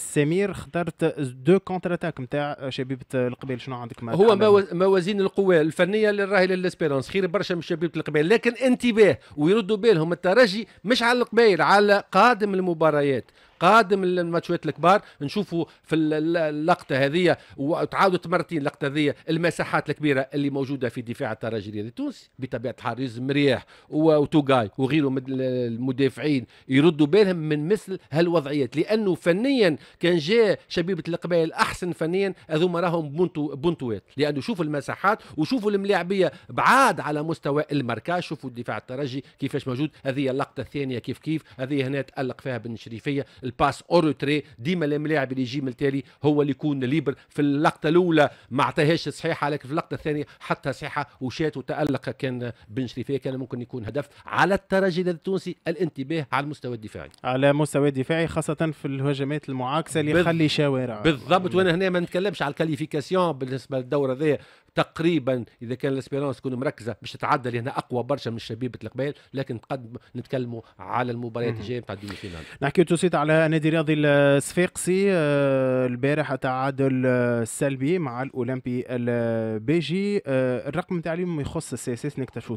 سمير اخترت دو كونتر اتاك نتاع شبيبه القبائل شنو عندك ما هو موازين القوى الفنيه اللي راهي للاسبيرونس خير برشا من شبيبه القبائل لكن انتباه ويردوا بالهم الترجي مش على القبيل على قادم المباريات قادم الماتشات الكبار نشوفوا في اللقطه هذه وتعاودوا تمرتين اللقطه هذه المساحات الكبيره اللي موجوده في دفاع الترجي التونسي بطبيعه الحال يلزم مرياح وتوغاي وغيره من المدافعين يردوا بالهم من مثل هالوضعيات لانه فنيا كان جاء شبيبه القبائل احسن فنيا هذوما راهم بونتو بونتوات لانه شوفوا المساحات وشوفوا الملاعبيه بعاد على مستوى المركز شوفوا الدفاع الترجي كيفاش موجود هذه اللقطه الثانيه كيف كيف هذه هنا تالق فيها بن شريفيه الباس روتري ديما الملاعب اللي يجي من التالي هو اللي يكون ليبر في اللقطه الاولى ما عطاهاش صحيحه لكن في اللقطه الثانيه حتى صحيحه وشات وتالق كان بن شريفيه كان ممكن يكون هدف على الترجي التونسي الانتباه على المستوى الدفاعي على مستوى الدفاعي خاصه في الهجمات المعاكسه اللي يخلي شوارع بالضبط وانا هنا ما نتكلمش على الكاليفيكاسيون بالنسبه للدوره ذي تقريبا اذا كان الاسبيرانس تكون مركزه مش تتعدى لانها اقوى برشا من شبيبه القبائل لكن قد نتكلموا على المباريات الجايه نتاع الدومي فينال نحكي توسيت على نادي رياضي الصفاقسي آه، البارح تعادل سلبي مع الاولمبي البيجي آه، الرقم نتاع اليوم يخص السي اس اس نكتشفوا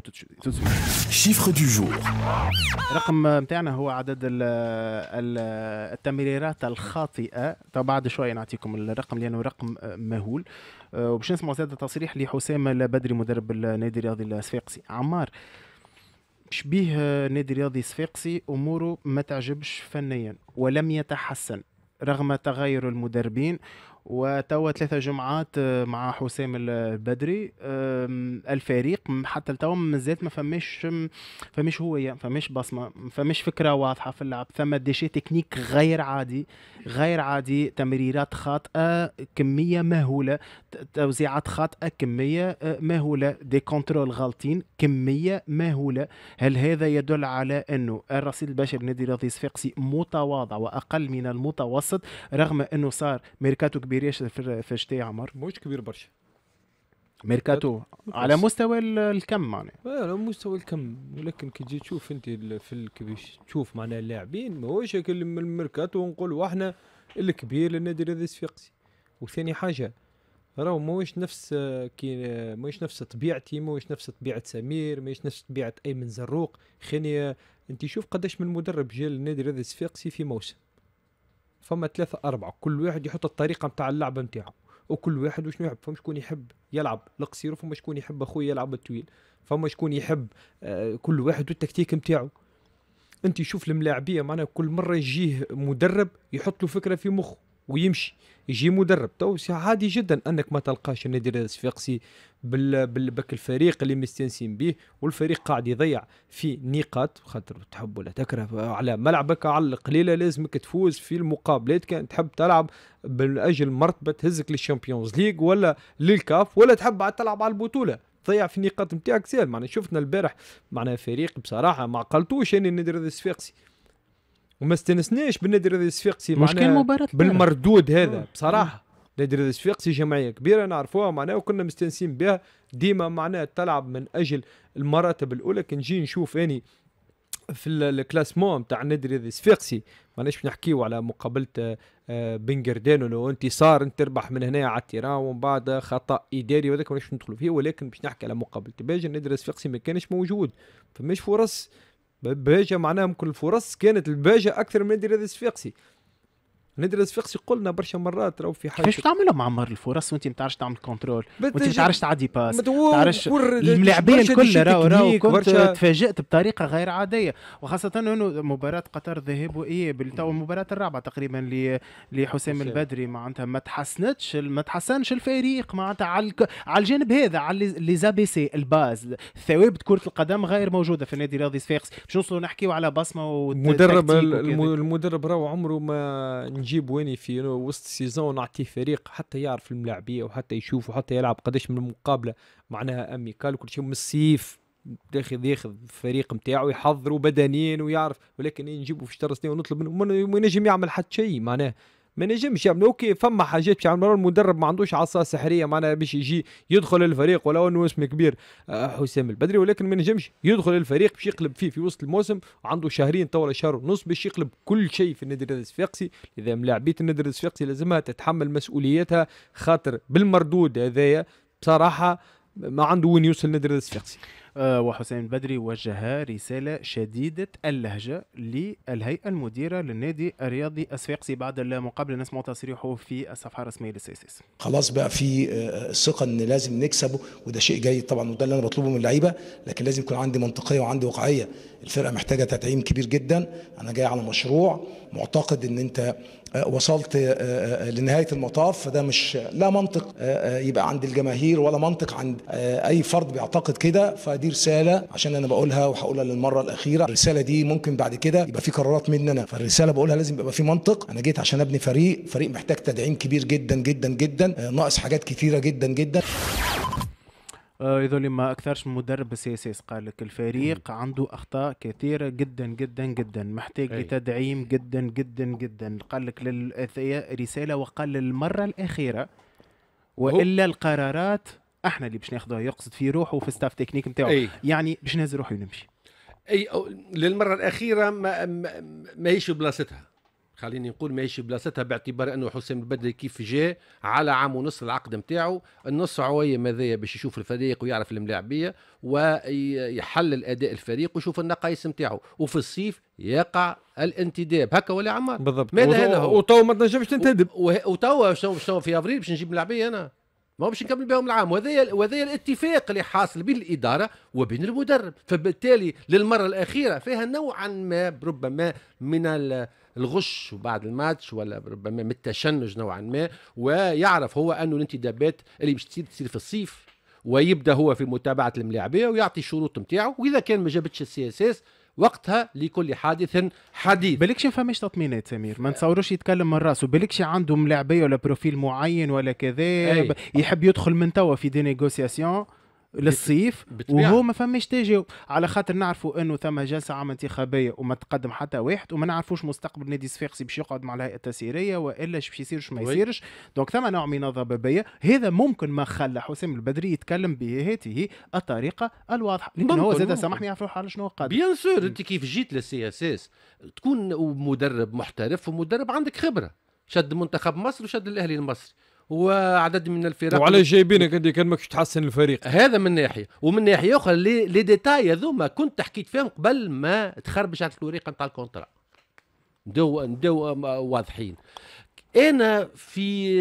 شيفر دو جور الرقم نتاعنا هو عدد التمريرات الخاطئه طب بعد شويه نعطيكم الرقم لانه رقم مهول آه، وباش نسمعوا زاد تصريح لحسام البدري مدرب النادي الرياضي الصفاقسي عمار شبيه نادي الرياضي الصفاقسي اموره ما تعجبش فنيا ولم يتحسن رغم تغير المدربين وتوا ثلاثة جمعات آه، مع حسام البدري الفريق حتى لتوا مازالت ما فماش فماش هوية ما فماش بصمة ما فماش فكرة واضحة في اللعب ثم ديشي تكنيك غير عادي غير عادي تمريرات خاطئة كمية مهولة توزيعات خاطئة كمية آه، مهولة دي كونترول غالطين كمية مهولة هل هذا يدل على أنه الرصيد البشري نادي رضي صفاقسي متواضع وأقل من المتوسط رغم أنه صار ميركاتو كبير كبير ياش في الشتاء عمر؟ مش كبير برشا ميركاتو على مستوى الكم معناها على مستوى الكم ولكن كي تجي تشوف انت في كيفاش تشوف معناها اللاعبين ماهوش من الميركاتو نقول احنا الكبير للنادي الرياضي الصفاقسي وثاني حاجه راهو ماهوش نفس كي ماهوش نفس طبيعتي ماهوش نفس طبيعه سمير ماهوش نفس طبيعه ايمن زروق خيني انت شوف قداش من مدرب جا للنادي الرياضي الصفاقسي في موسم فما ثلاثة أربعة كل واحد يحط الطريقة نتاع اللعبة نتاعو وكل واحد وشنو يحب فما شكون يحب يلعب القصير وفما شكون يحب اخويا يلعب الطويل فما شكون يحب آه، كل واحد والتكتيك نتاعو انت شوف الملاعبيه معناها كل مره يجيه مدرب يحط له فكره في مخه ويمشي يجي مدرب تو عادي جدا انك ما تلقاش النادي الصفاقسي بالبك الفريق اللي مستنسين به والفريق قاعد يضيع في نقاط خاطر تحب ولا تكره على ملعبك على القليله لازمك تفوز في المقابلات كان تحب تلعب من اجل مرتبه تهزك للشامبيونز ليغ ولا للكاف ولا تحب تلعب على البطوله تضيع في النقاط نتاعك زين معنا شفنا البارح معنا فريق بصراحه ما عقلتوش اني النادي الصفاقسي وما استنسناش بالنادي الرياضي الصفاقسي معناها بالمردود هذا آه. بصراحه نادي الرياضي الصفاقسي جمعيه كبيره نعرفوها معناها وكنا مستنسين بها ديما معناها تلعب من اجل المراتب الاولى كي نجي نشوف اني في الكلاسمون تاع النادي الرياضي الصفاقسي معناش بنحكيو على مقابله آه، آه، بن قردان انتصار انت تربح من هنا على التيران ومن بعد خطا اداري وهذاك ماناش ندخلوا فيه ولكن باش نحكي على مقابله باجي النادي الرياضي الصفاقسي ما كانش موجود فماش فرص بيجا معناها كل الفرص كانت البيجا اكثر من ديال رياضي الصفاقسي ندرس يقول لنا برشا مرات راهو في حاجه كيفاش مع عمر الفرص وانت ما تعرفش تعمل كنترول وانت ما تعرفش تعدي باس ما تعرفش الملاعبين الكل راهو راهو كنت تفاجئت بطريقه غير عاديه وخاصه انه مباراه قطر ذهب واياب تو المباراه الرابعه تقريبا لحسام البدري معناتها ما تحسنتش ما تحسنش الفريق معناتها على على الجانب هذا على لي زابي سي الباز ثوابت كره القدم غير موجوده في النادي الرياضي الصفاقسي باش نوصلوا نحكيو على بصمه المدرب المدرب راهو عمره ما نجيب ويني في وسط سيزون نعطيه فريق حتى يعرف الملاعبيه وحتى يشوف وحتى يلعب قداش من المقابله معناها اميكال وكل شيء من السيف ياخذ ياخذ الفريق نتاعو يحضروا بدنيا ويعرف ولكن نجيبه في شهر سنين ونطلب منه ما ينجم يعمل حتى شيء معناه ما نجمش يعمل اوكي فما حاجات باش يعملوا المدرب ما عندوش عصا سحريه معناها باش يجي يدخل الفريق ولو انه اسم كبير آه، حسام البدري ولكن ما نجمش يدخل الفريق باش يقلب فيه في وسط الموسم وعنده شهرين تو ولا شهر ونص باش يقلب كل شيء في النادي الصفاقسي اذا ملاعبيه النادي الصفاقسي لازمها تتحمل مسؤوليتها خاطر بالمردود هذايا بصراحه ما عنده وين يوصل النادي الصفاقسي آه، وحسين بدري وجه رسالة شديدة اللهجة للهيئة المديرة للنادي الرياضي الصفاقسي بعد المقابلة نسمع تصريحه في الصفحة الرسمية للسيسيس خلاص بقى في آه، ثقة ان لازم نكسبه وده شيء جيد طبعا وده اللي انا بطلبه من اللعيبة لكن لازم يكون عندي منطقية وعندي واقعية الفرقه محتاجه تدعيم كبير جدا انا جاي على مشروع معتقد ان انت آه، وصلت آه، آه، لنهايه المطاف فده مش لا منطق يبقى عند الجماهير ولا منطق عند اي فرد بيعتقد كده فدي رساله عشان انا بقولها وهقولها للمره الاخيره الرساله دي ممكن بعد كده يبقى في قرارات مننا فالرساله بقولها لازم يبقى في منطق انا جيت عشان ابني فريق فريق محتاج تدعيم كبير جدا جدا جدا ناقص حاجات كتيره جدا جدا يظل ما اكثرش من مدرب اس قال لك الفريق مم. عنده اخطاء كثيره جدا جدا جدا محتاج أي. لتدعيم جدا جدا جدا قال لك للاثياء رساله وقال للمره الاخيره والا القرارات احنا اللي باش ناخذوها يقصد في روحه وفي ستاف تكنيك نتاعو يعني باش نهز روحي ونمشي اي للمره الاخيره ما ماهيش بلاصتها خليني نقول ماشي بلاصتها باعتبار انه حسام البدري كيف جاء على عام ونص العقد نتاعو النص عويه ماذايا باش يشوف الفريق ويعرف الملاعبيه ويحلل اداء الفريق ويشوف النقائص نتاعو وفي الصيف يقع الانتداب هكا ولا عمار بالضبط ماذا هذا هو وتو ما تنجمش تنتدب وتو شنو في افريل باش نجيب ملاعبيه انا ما باش نكمل بهم العام وهذايا وهذايا الاتفاق اللي حاصل بين الاداره وبين المدرب فبالتالي للمره الاخيره فيها نوعا ما ربما من الغش بعد الماتش ولا ربما من التشنج نوعا ما ويعرف هو انه الانتدابات اللي باش تصير تصير في الصيف ويبدا هو في متابعه الملاعبيه ويعطي الشروط نتاعو واذا كان ما جابتش السي اس اس وقتها لكل حادث حديث بلكش فماش تطمينات سمير ما نتصوروش يتكلم من راسه بلكش عنده ملاعبيه ولا بروفيل معين ولا كذا إيه. يحب يدخل من توا في دي نيغوسياسيون للصيف وهو ما فماش تجاوب على خاطر نعرفوا انه ثم جلسه عام انتخابيه وما تقدم حتى واحد وما نعرفوش مستقبل نادي صفاقسي باش يقعد مع الهيئه التسييريه والا باش يصير ما يصيرش دونك ثم نوع من الضبابيه هذا ممكن ما خلى حسام البدري يتكلم به الطريقه الواضحه لكن هو زاد سامحني يعرف روحه على شنو قال بيان سور انت كيف جيت للسي اس اس تكون مدرب محترف ومدرب عندك خبره شد منتخب مصر وشد الاهلي المصري وعدد من الفرق وعلى جايبينك انت كان ماكش تحسن الفريق هذا من ناحيه ومن ناحيه اخرى لي, لي ديتاي هذوما كنت حكيت فيهم قبل ما تخربش على الوريقه نتاع الكونترا دو ندو واضحين انا في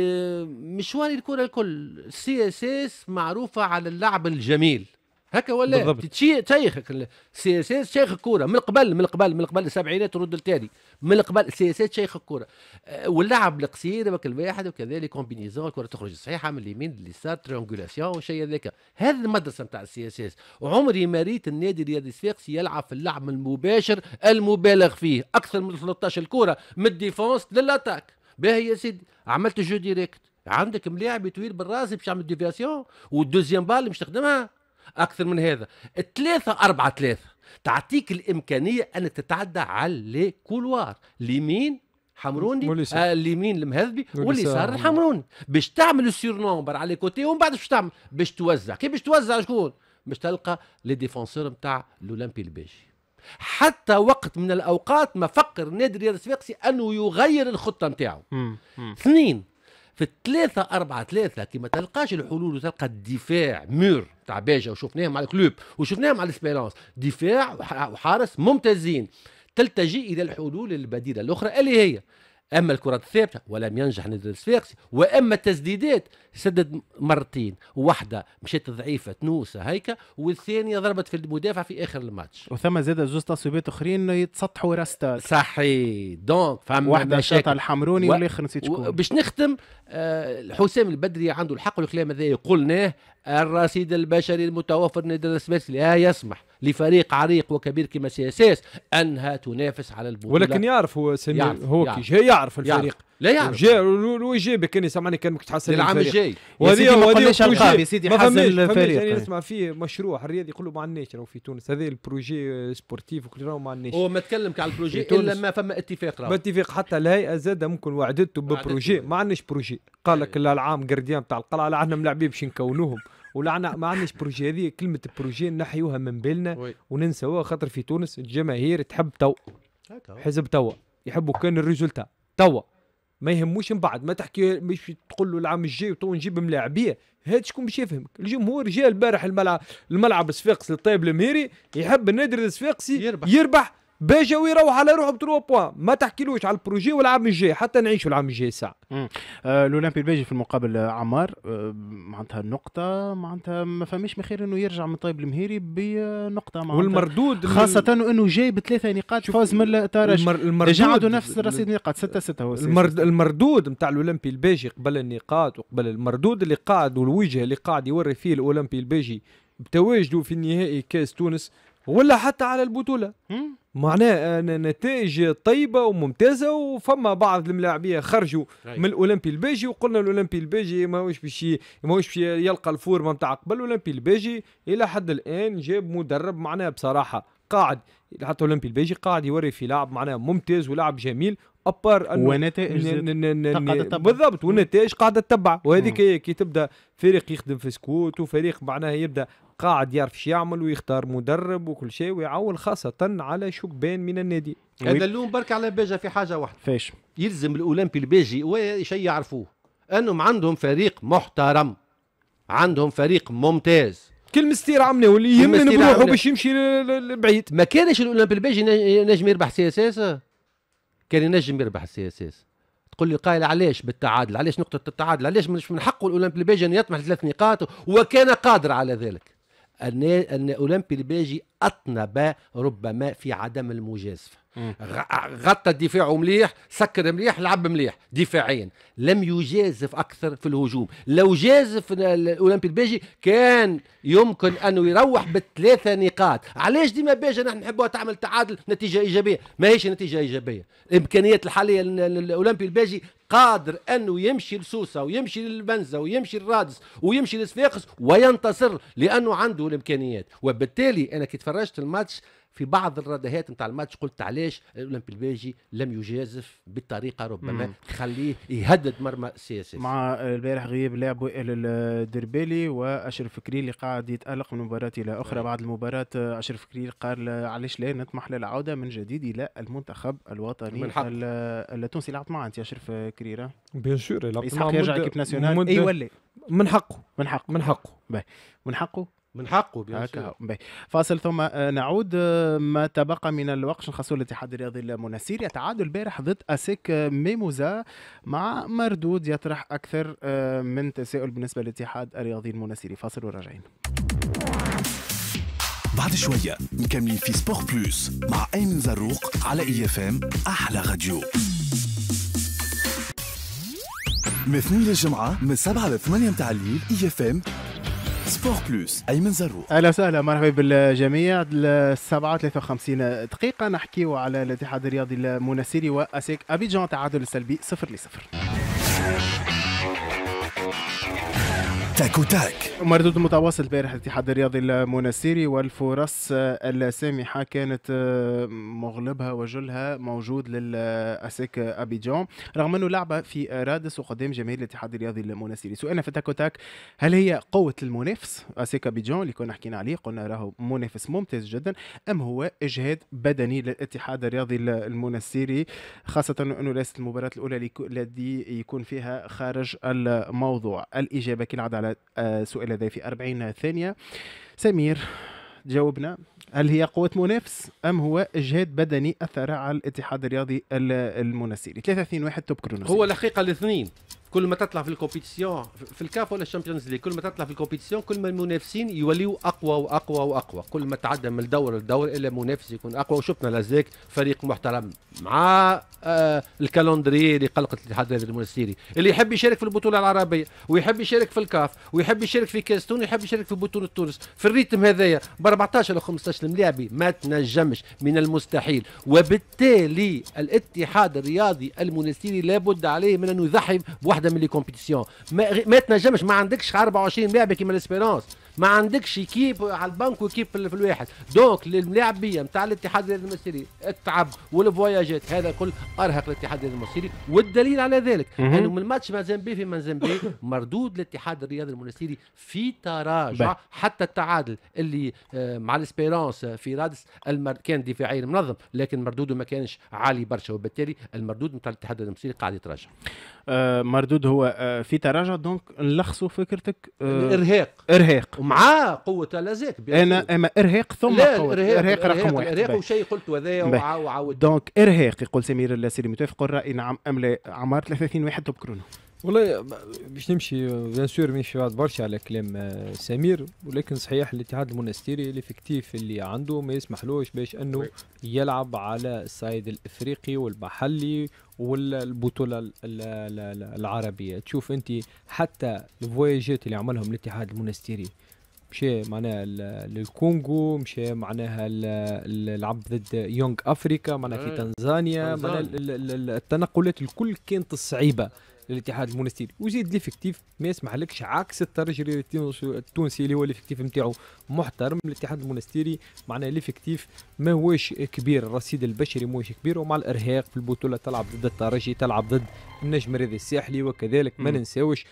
مشواري الكره الكل سي اس اس معروفه على اللعب الجميل هكا ولا بالضبط. تشي تشيخك السياسات شيخ الكوره من قبل من قبل من قبل السبعينات رد التالي من قبل السياسات شيخ الكوره أه، واللعب القصير وك الواحد وكذلك كومبينيزون الكره تخرج صحيحه من اليمين لليسار ترينغولاسيون وشيء هذاك هذه المدرسه نتاع السياسات وعمري ما ريت النادي الرياضي الصفاقسي يلعب في اللعب المباشر المبالغ فيه اكثر من 13 الكره من الديفونس للاتاك باهي يا سيدي عملت جو ديريكت عندك ملاعب طويل بالراس باش يعمل ديفياسيون والدوزيام بال مش تخدمها اكثر من هذا ثلاثة أربعة ثلاثة تعطيك الامكانيه انك تتعدى على الكولوار اليمين حمروني آه اليمين المهذبي واليسار الحمروني باش تعمل السير نومبر على كوتي ومن بعد باش تعمل باش توزع كي باش توزع شكون باش تلقى لي ديفونسور نتاع الاولمبي الباجي حتى وقت من الاوقات ما فكر نادي رياض الصفاقسي انه يغير الخطه نتاعو اثنين في الثلاثة أربعة ثلاثة كي ما تلقاش الحلول وتلقى الدفاع مير تاع باجة وشفناه مع الكلوب وشفناه مع الاسبيرانس دفاع وحارس ممتازين تلتجئ إلى الحلول البديلة الأخرى اللي هي اما الكرات الثابته ولم ينجح نادي الصفاقسي واما التسديدات سدد مرتين واحده مشات ضعيفه تنوسه هيك والثانيه ضربت في المدافع في اخر الماتش وثم زاد زوج تصويبات اخرين يتسطحوا راستا صحيح دونك فما واحده شاطها الحمروني والاخر نسيت شكون باش نختم آه حسام البدري عنده الحق والكلام هذا قلناه الرصيد البشري المتوفر لنادر سميث لا آه، يسمح لفريق عريق وكبير كما سي اس انها تنافس على البطوله ولكن يعرف هو سمي يعرف هو يعرف, يعرف الفريق يعرف لا يعرف جا لو يجيبك انا سامعني كان تحسن للعام الجاي وهذه وهذه القاب يا سيدي حسن الفريق يعني نسمع فيه مشروع الرياضي يقول له ما عندناش راهو في تونس هذا البروجي سبورتيف وكل راهو ما عندناش هو ما تكلمك على البروجي الا ما فما اتفاق راهو اتفاق حتى الهيئه زاد ممكن وعدته ببروجي ما عندناش بروجي قال لك إيه. العام قرديان تاع القلعه لا عندنا ملاعبين باش نكونوهم عنا ما عندناش بروجي هذه كلمه بروجي نحيوها من بالنا وننسوها خاطر في تونس الجماهير تحب تو حزب تو يحبوا كان الريزولتا توا ما يهموش من بعد ما تحكي مش تقول له العام الجاي وتو نجيب ملاعبيه هذا شكون باش يفهمك الجمهور جاء البارح الملعب الملعب الصفاقسي الطيب المهيري يحب النادي الصفاقسي يربح, يربح باجي يروح على روحه بتروا بوان ما تحكيلوش على البروجي والعام الجاي حتى نعيشوا العام الجاي ساعه آه الاولمبي الباجي في المقابل آه، عمار آه معناتها نقطه معناتها ما فماش من خير انه يرجع من طيب المهيري بنقطه آه، معناتها والمردود خاصه انه جاي بثلاثه نقاط فوز من الترجي المر... المردود نفس رصيد نقاط 6 6 هو المرد... المردود نتاع الاولمبي الباجي قبل النقاط وقبل المردود اللي قاعد والوجه اللي قاعد يوري فيه الاولمبي الباجي بتواجده في النهائي كاس تونس ولا حتى على البطوله معناه نتائج طيبه وممتازه وفما بعض الملاعبيه خرجوا أيوة. من الاولمبي البيجي وقلنا الاولمبي البيجي ماهوش باش ماهوش يلقى الفورمه نتاع قبل الاولمبي البيجي الى حد الان جاب مدرب معناه بصراحه قاعد حتى الاولمبي البيجي قاعد يوري في لاعب معناه ممتاز ولاعب جميل ابار انه ونتائج بالضبط والنتائج قاعده تتبع وهذيك كي تبدا فريق يخدم في سكوت وفريق معناها يبدا قاعد يعرف شو يعمل ويختار مدرب وكل شيء ويعول خاصه على شبان من النادي هذا اللوم برك على بيجا في حاجه واحده فاش يلزم الاولمبي الباجي شيء يعرفوه انهم عندهم فريق محترم عندهم فريق ممتاز كل مستير عمله واللي يهمني بروحه باش يمشي لبعيد ما كانش الاولمبي الباجي نجم يربح سي اس اس كان ينجم يربح السي اس اس تقول لي قائل علاش بالتعادل علاش نقطه التعادل علاش مش من حقه الاولمبي الباجي ان يطمح لثلاث نقاط وكان قادر على ذلك أن أولمبي الباجي أطنب ربما في عدم المجازفة غطى دفاعه مليح سكر مليح لعب مليح دفاعيا لم يجازف اكثر في الهجوم لو جازف الاولمبي البيجي كان يمكن انه يروح بالثلاثه نقاط علاش ديما باجي نحن نحبوها تعمل تعادل نتيجه ايجابيه ماهيش نتيجه ايجابيه الامكانيات الحاليه الاولمبي البيجي قادر انه يمشي لسوسه ويمشي للبنزه ويمشي للرادس ويمشي لصفاقس وينتصر لانه عنده الامكانيات وبالتالي انا كي تفرجت الماتش في بعض الردهات نتاع الماتش قلت علاش الاولمبي البيجي لم يجازف بالطريقه ربما تخليه يهدد مرمى سي اس مع البارح غياب لاعب وائل الدربالي واشرف فكري اللي قاعد يتالق من مباراه الى اخرى مم. بعد المباراه اشرف فكري قال علاش لا نطمح للعوده من جديد الى المنتخب الوطني من حق. التونسي لعبت معاه انت اشرف كريره بيان سور يلعب يرجع كيف ناسيونال اي ولا من حقه من حقه من حقه من حقه من حقه هكا فاصل ثم آه، نعود آه، ما تبقى من الوقت نخصو الاتحاد الرياضي المنسيري يتعادل البارح ضد اسيك آه، ميموزا مع مردود يطرح اكثر من تساؤل بالنسبه للاتحاد الرياضي المنسيري فاصل وراجعين بعد شوية نكمل في سبور بلوس مع أيمن زروق على إي اف ام أحلى راديو من اثنين للجمعة من سبعة لثمانية متاع الليل إي اف ام سبور بلس ايمن زرو اهلا وسهلا مرحبا بالجميع السبعة 53 دقيقة نحكيو على الاتحاد الرياضي المنسيري واسيك ابيجان تعادل سلبي 0 لصفر تاك مردود متواصل البارح الاتحاد الرياضي لمنى والفرص السامحه كانت آه، مغلبها وجلها موجود للاسيك أبيجون رغم انه لعبه في رادس وقدام جماهير الاتحاد الرياضي لمنى سؤالنا في تاك هل هي قوه المنافس اسيك أبيجون اللي كنا حكينا عليه قلنا راهو منافس ممتاز جدا ام هو اجهاد بدني للاتحاد الرياضي لمنى خاصه انه ليست المباراه الاولى التي يكون فيها خارج الموضوع الاجابه كالعاده على آه، سئل هذا في 40 ثانية سمير جاوبنا هل هي قوة منافس أم هو إجهاد بدني أثر على الاتحاد الرياضي المنسيري 3 2 1 توب كرونوس هو الحقيقة الاثنين كل ما تطلع في الكومبيتيسيون في الكاف ولا الشامبيونز ليغ كل ما تطلع في الكومبيتيسيون كل ما المنافسين يوليوا اقوى واقوى واقوى كل ما تعدى من الدور للدور الا منافس يكون اقوى وشفنا لازيك فريق محترم مع آه الكالندري اللي قلقت الاتحاد المنسيري اللي يحب يشارك في البطوله العربيه ويحب يشارك في الكاف ويحب يشارك في كاس تونس ويحب يشارك في بطوله تونس في الريتم هذايا ب 14 ولا 15 ملاعبي ما تنجمش من المستحيل وبالتالي الاتحاد الرياضي المنسيري لابد عليه من انه يضحي بواحد واحده من لي كومبيتيسيون ما, ما تنجمش ما عندكش 24 لاعب كيما ليسبيرونس ما عندكش كيب على البنك وكيب في الواحد دونك الملاعبيه نتاع الاتحاد المصري التعب والفواياجات هذا كل ارهق الاتحاد المصري والدليل على ذلك انه يعني من ماتش مازامبي في مازامبي مردود الاتحاد الرياضي المصري في تراجع حتى التعادل اللي آه، مع الاسبيرانس آه، في رادس المر... كان دفاعيا منظم لكن مردوده ما كانش عالي برشا وبالتالي المردود نتاع الاتحاد المصري قاعد يتراجع آه مردود هو آه، في تراجع دونك نلخصوا فكرتك آه ارهاق ومع قوه لازيك انا اما ارهاق ثم قوة. إرهاق, ارهاق رقم واحد ارهاق وشيء قلت هذايا وعاود دونك ارهاق يقول سمير اللاسيري متوافق الراي نعم ام لا عمار 30 واحد تبكرونه والله باش نمشي بيان سور بعد برشا على كلام آه، سمير ولكن صحيح الاتحاد المونستيري الافكتيف اللي عنده ما يسمحلوش باش انه يلعب على الصعيد الافريقي والمحلي والبطوله العربيه تشوف انت حتى الفواياجات اللي عملهم الاتحاد المونستيري مشى معناها للكونغو مشى معناها لعب ضد يونغ افريكا معناها في إيه، تنزانيا معناها التنقلات الكل كانت صعيبه للاتحاد المونستيري وزيد ليفكتيف ما يسمحلكش عكس الترجي التونسي اللي هو ليفكتيف نتاعو محترم الاتحاد المونستيري معناها ليفكتيف ما هوش كبير الرصيد البشري ماهوش كبير ومع الارهاق في البطوله تلعب ضد الترجي تلعب ضد النجم الرياضي الساحلي وكذلك ما ننساوش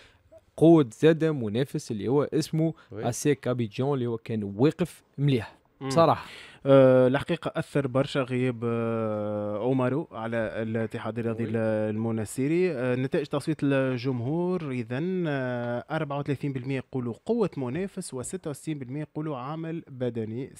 قود زاد منافس اللي هو اسمه اسيك ابيجون اللي هو كان واقف مليح بصراحه الحقيقه أه، اثر برشا غياب اومارو أه، على الاتحاد الرياضي المنسيري أه، نتائج تصويت الجمهور اذا 34% يقولوا قوه منافس و66% يقولوا عامل بدني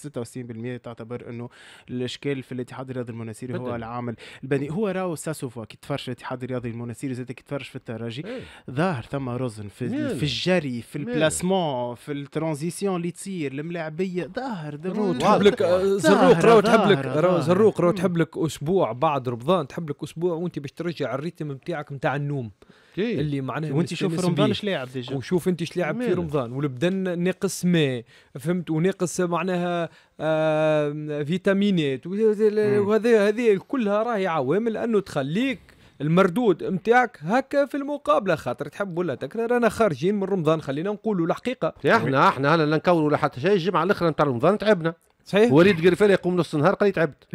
66% تعتبر انه الاشكال في الاتحاد الرياضي المنسيري هو العامل البدني هو راهو ساسوفا كي تفرش الاتحاد الرياضي المنسيري زاد كي تفرش في الترجي إيه. ظاهر ثم رزن في في الجري في البلاسمون في الترانزيسيون اللي تصير الملاعبيه ظاهر زروق لو تحب لك زروق لو تحب لك اسبوع بعد رمضان تحب لك اسبوع وانت باش ترجع الريتم نتاعك نتاع النوم كي. إيه. اللي معناها وانت شوف رمضان اش لاعب ديجا وشوف انت اش لاعب في رمضان والبدن ناقص ماء فهمت وناقص معناها آه فيتامينات وهذا هذه كلها راهي عوامل انه تخليك المردود نتاعك هكا في المقابله خاطر تحب ولا تكره رانا خارجين من رمضان خلينا نقولوا الحقيقه إيه، احنا احنا لا نكونوا لا حتى شيء الجمعه الاخرى نتاع رمضان تعبنا صحيح وليد قرفال يقوم نص النهار قال تعبت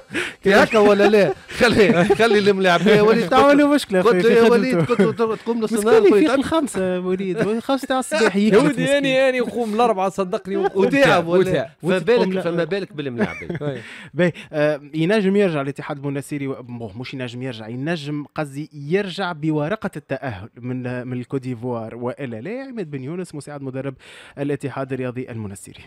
هكا ولا لا خلي خلي الملاعب يا وليد تعاونوا مشكله قلت له يا وليد قلت له تقوم نص النهار قلت يفيق الخمسه وليد خمسة تاع الصباح يا ودي اني يعني- اني يعني نقوم الاربعه صدقني وتعب فما فبالك فما بالك بالملاعب طيب. آه، ينجم يرجع الاتحاد المناسيري مش ينجم يرجع ينجم قصدي يرجع بورقه التاهل من من الكوت ديفوار والا لا عماد بن يونس مساعد مدرب الاتحاد الرياضي المنسيري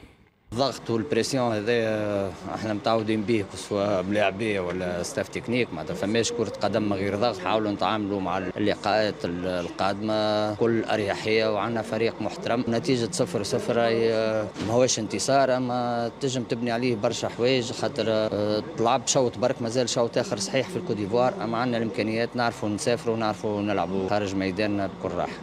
الضغط والبريسيون هذا احنا متعودين به سواء بلاعبيه ولا ستاف تكنيك ما فماش كره قدم من غير ضغط حاولوا نتعاملوا مع اللقاءات القادمه كل اريحيه وعندنا فريق محترم نتيجه 0 0 هوش انتصار اما تنجم تبني عليه برشا حوايج خاطر آه، تلعب شوط برك مازال شوط اخر صحيح في الكوديفوار اما عندنا الامكانيات نعرفوا نسافروا ونعرفوا نلعبوا خارج ميداننا بكل راحه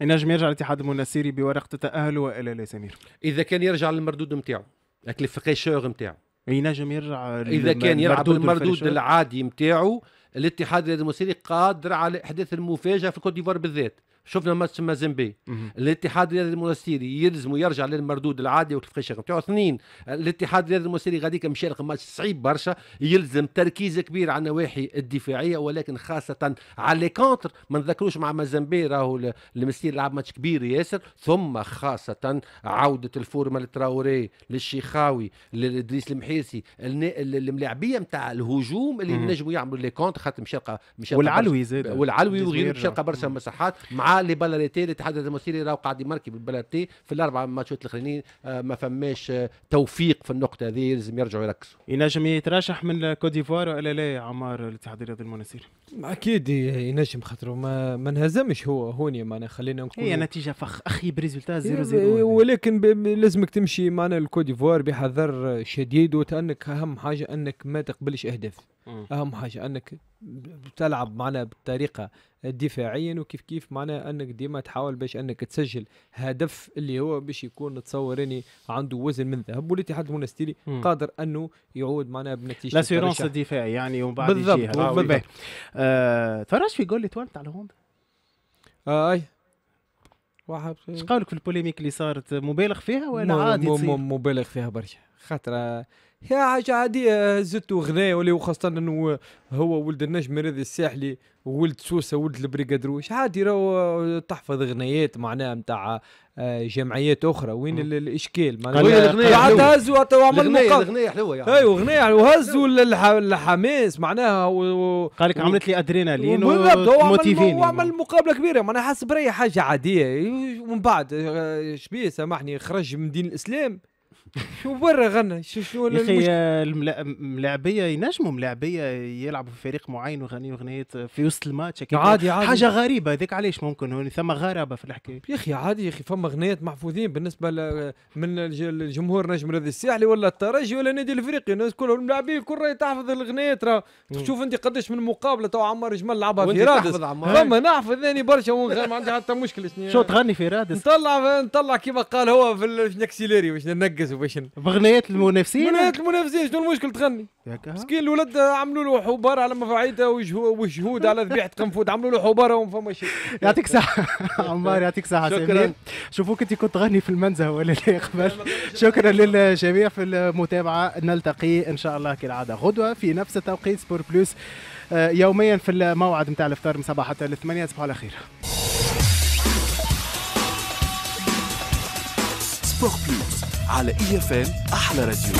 ينجم يرجع الاتحاد المناسيري بورقه تاهله والا لا سمير اذا كان يرجع للمردود نتاعو الكليفيكيشور نتاعو ينجم يرجع اذا كان يلعب المردود العادي نتاعو الاتحاد المناسيري قادر على احداث المفاجاه في كوت ديفوار بالذات شفنا ماتش مازيمبي الاتحاد الرياضي المنستيري يلزمه يرجع للمردود العادي الشيخ نتاعو اثنين الاتحاد الرياضي المنستيري غاديك مشارك ماتش صعيب برشا يلزم تركيز كبير على النواحي الدفاعيه ولكن خاصه على لي كونتر ما نذكروش مع مازيمبي راهو المستير لعب ماتش كبير ياسر ثم خاصه عوده الفورما التراوري للشيخاوي لادريس المحيرسي الملاعبيه نتاع الهجوم اللي نجموا يعملوا لي كونتر خاطر مشارقه مشارقه والعلوي زاد والعلوي وغيره مشارقه برشا مساحات مع الاربعه اللي بلرتي الاتحاد المسيري راهو قاعد يمركي بالبلرتي في الاربع ماتشات الاخرين آه، ما فماش آه، توفيق في النقطه هذه لازم يرجعوا يركزوا ينجم يترشح من كوت ديفوار ولا لا يا عمار الاتحاد الرياضي المنصيري اكيد ينجم خاطر ما ما انهزمش هو هوني معنا خلينا نقول هي نتيجه فخ اخي بريزولتا 0 0 ولكن لازمك تمشي معنا الكوت ديفوار بحذر شديد وتانك اهم حاجه انك ما تقبلش اهداف اهم حاجه انك تلعب معنا بطريقه دفاعيا وكيف كيف معناها انك ديما تحاول باش انك تسجل هدف اللي هو باش يكون تصور اني عنده وزن من ذهب والاتحاد المونستيري قادر انه يعود معناها بنتيجه لاسيرونس الدفاعي يعني ومن بعد بالضبط آه، آه، تفرجت في جول اللي على هوندا آه، اي واحد ايش قالك في البوليميك اللي صارت مبالغ فيها ولا عادي مبالغ فيها برشا خاطر هي حاجة عادية آه، زدت غناية ولا وخاصة انه هو ولد النجم الرياضي الساحلي ولد سوسة ولد البريكادروش عادي راهو تحفظ غنايات معناها نتاع آه، جمعيات اخرى وين الاشكال معناها قعد هزوا وعمل الغناية حلوة يعني ايوا غناية وهزوا الحماس معناها و... لك عملت لي ادرينالين وموتيفين وعمل مقابلة كبيرة معناها حسب راهي حاجة عادية ومن بعد آه، شبيه سامحني خرج من دين الاسلام شو برا غنى شو شو يا اخي الملاعبيه ينجموا ملاعبيه يلعبوا في فريق معين ويغنيوا اغنيه في وسط الماتش عادي عادي حاجه غريبه هذيك علاش ممكن هون ثم غرابه في الحكايه يا اخي عادي يا اخي فما اغنيات محفوظين بالنسبه من الجمهور نجم الرياضي الساحلي ولا الترجي ولا النادي الافريقي الناس كلهم الملاعبين الكل راهي تحفظ الاغنيات راه تشوف انت قداش من مقابله تو عمار جمال لعبها في رادس فما نحفظ ثاني يعني برشا ما عندي حتى مشكله شو يعني؟ تغني في رادس نطلع نطلع كيما قال هو في النكسيليري باش ننقص وشن باغنيات المنافسين بغنيات المنافسين شنو المشكل تغني أه. مسكين الولد عملوا له حبار على مفاعيده وجهود على ذبيحه قنفوت عملوا له حبار وما فما شيء يعطيك صحة عمار يعطيك صحة شكرا شوفوك انت كنت تغني في المنزه ولا لا قبل شكرا للجميع في المتابعه نلتقي ان شاء الله كالعاده غدوه في نفس التوقيت سبور بلوس آه، يوميا في الموعد نتاع الافطار من صباح حتى الثمانيه تصبحوا على خير Sport Plus. على اي اف ام احلى راديو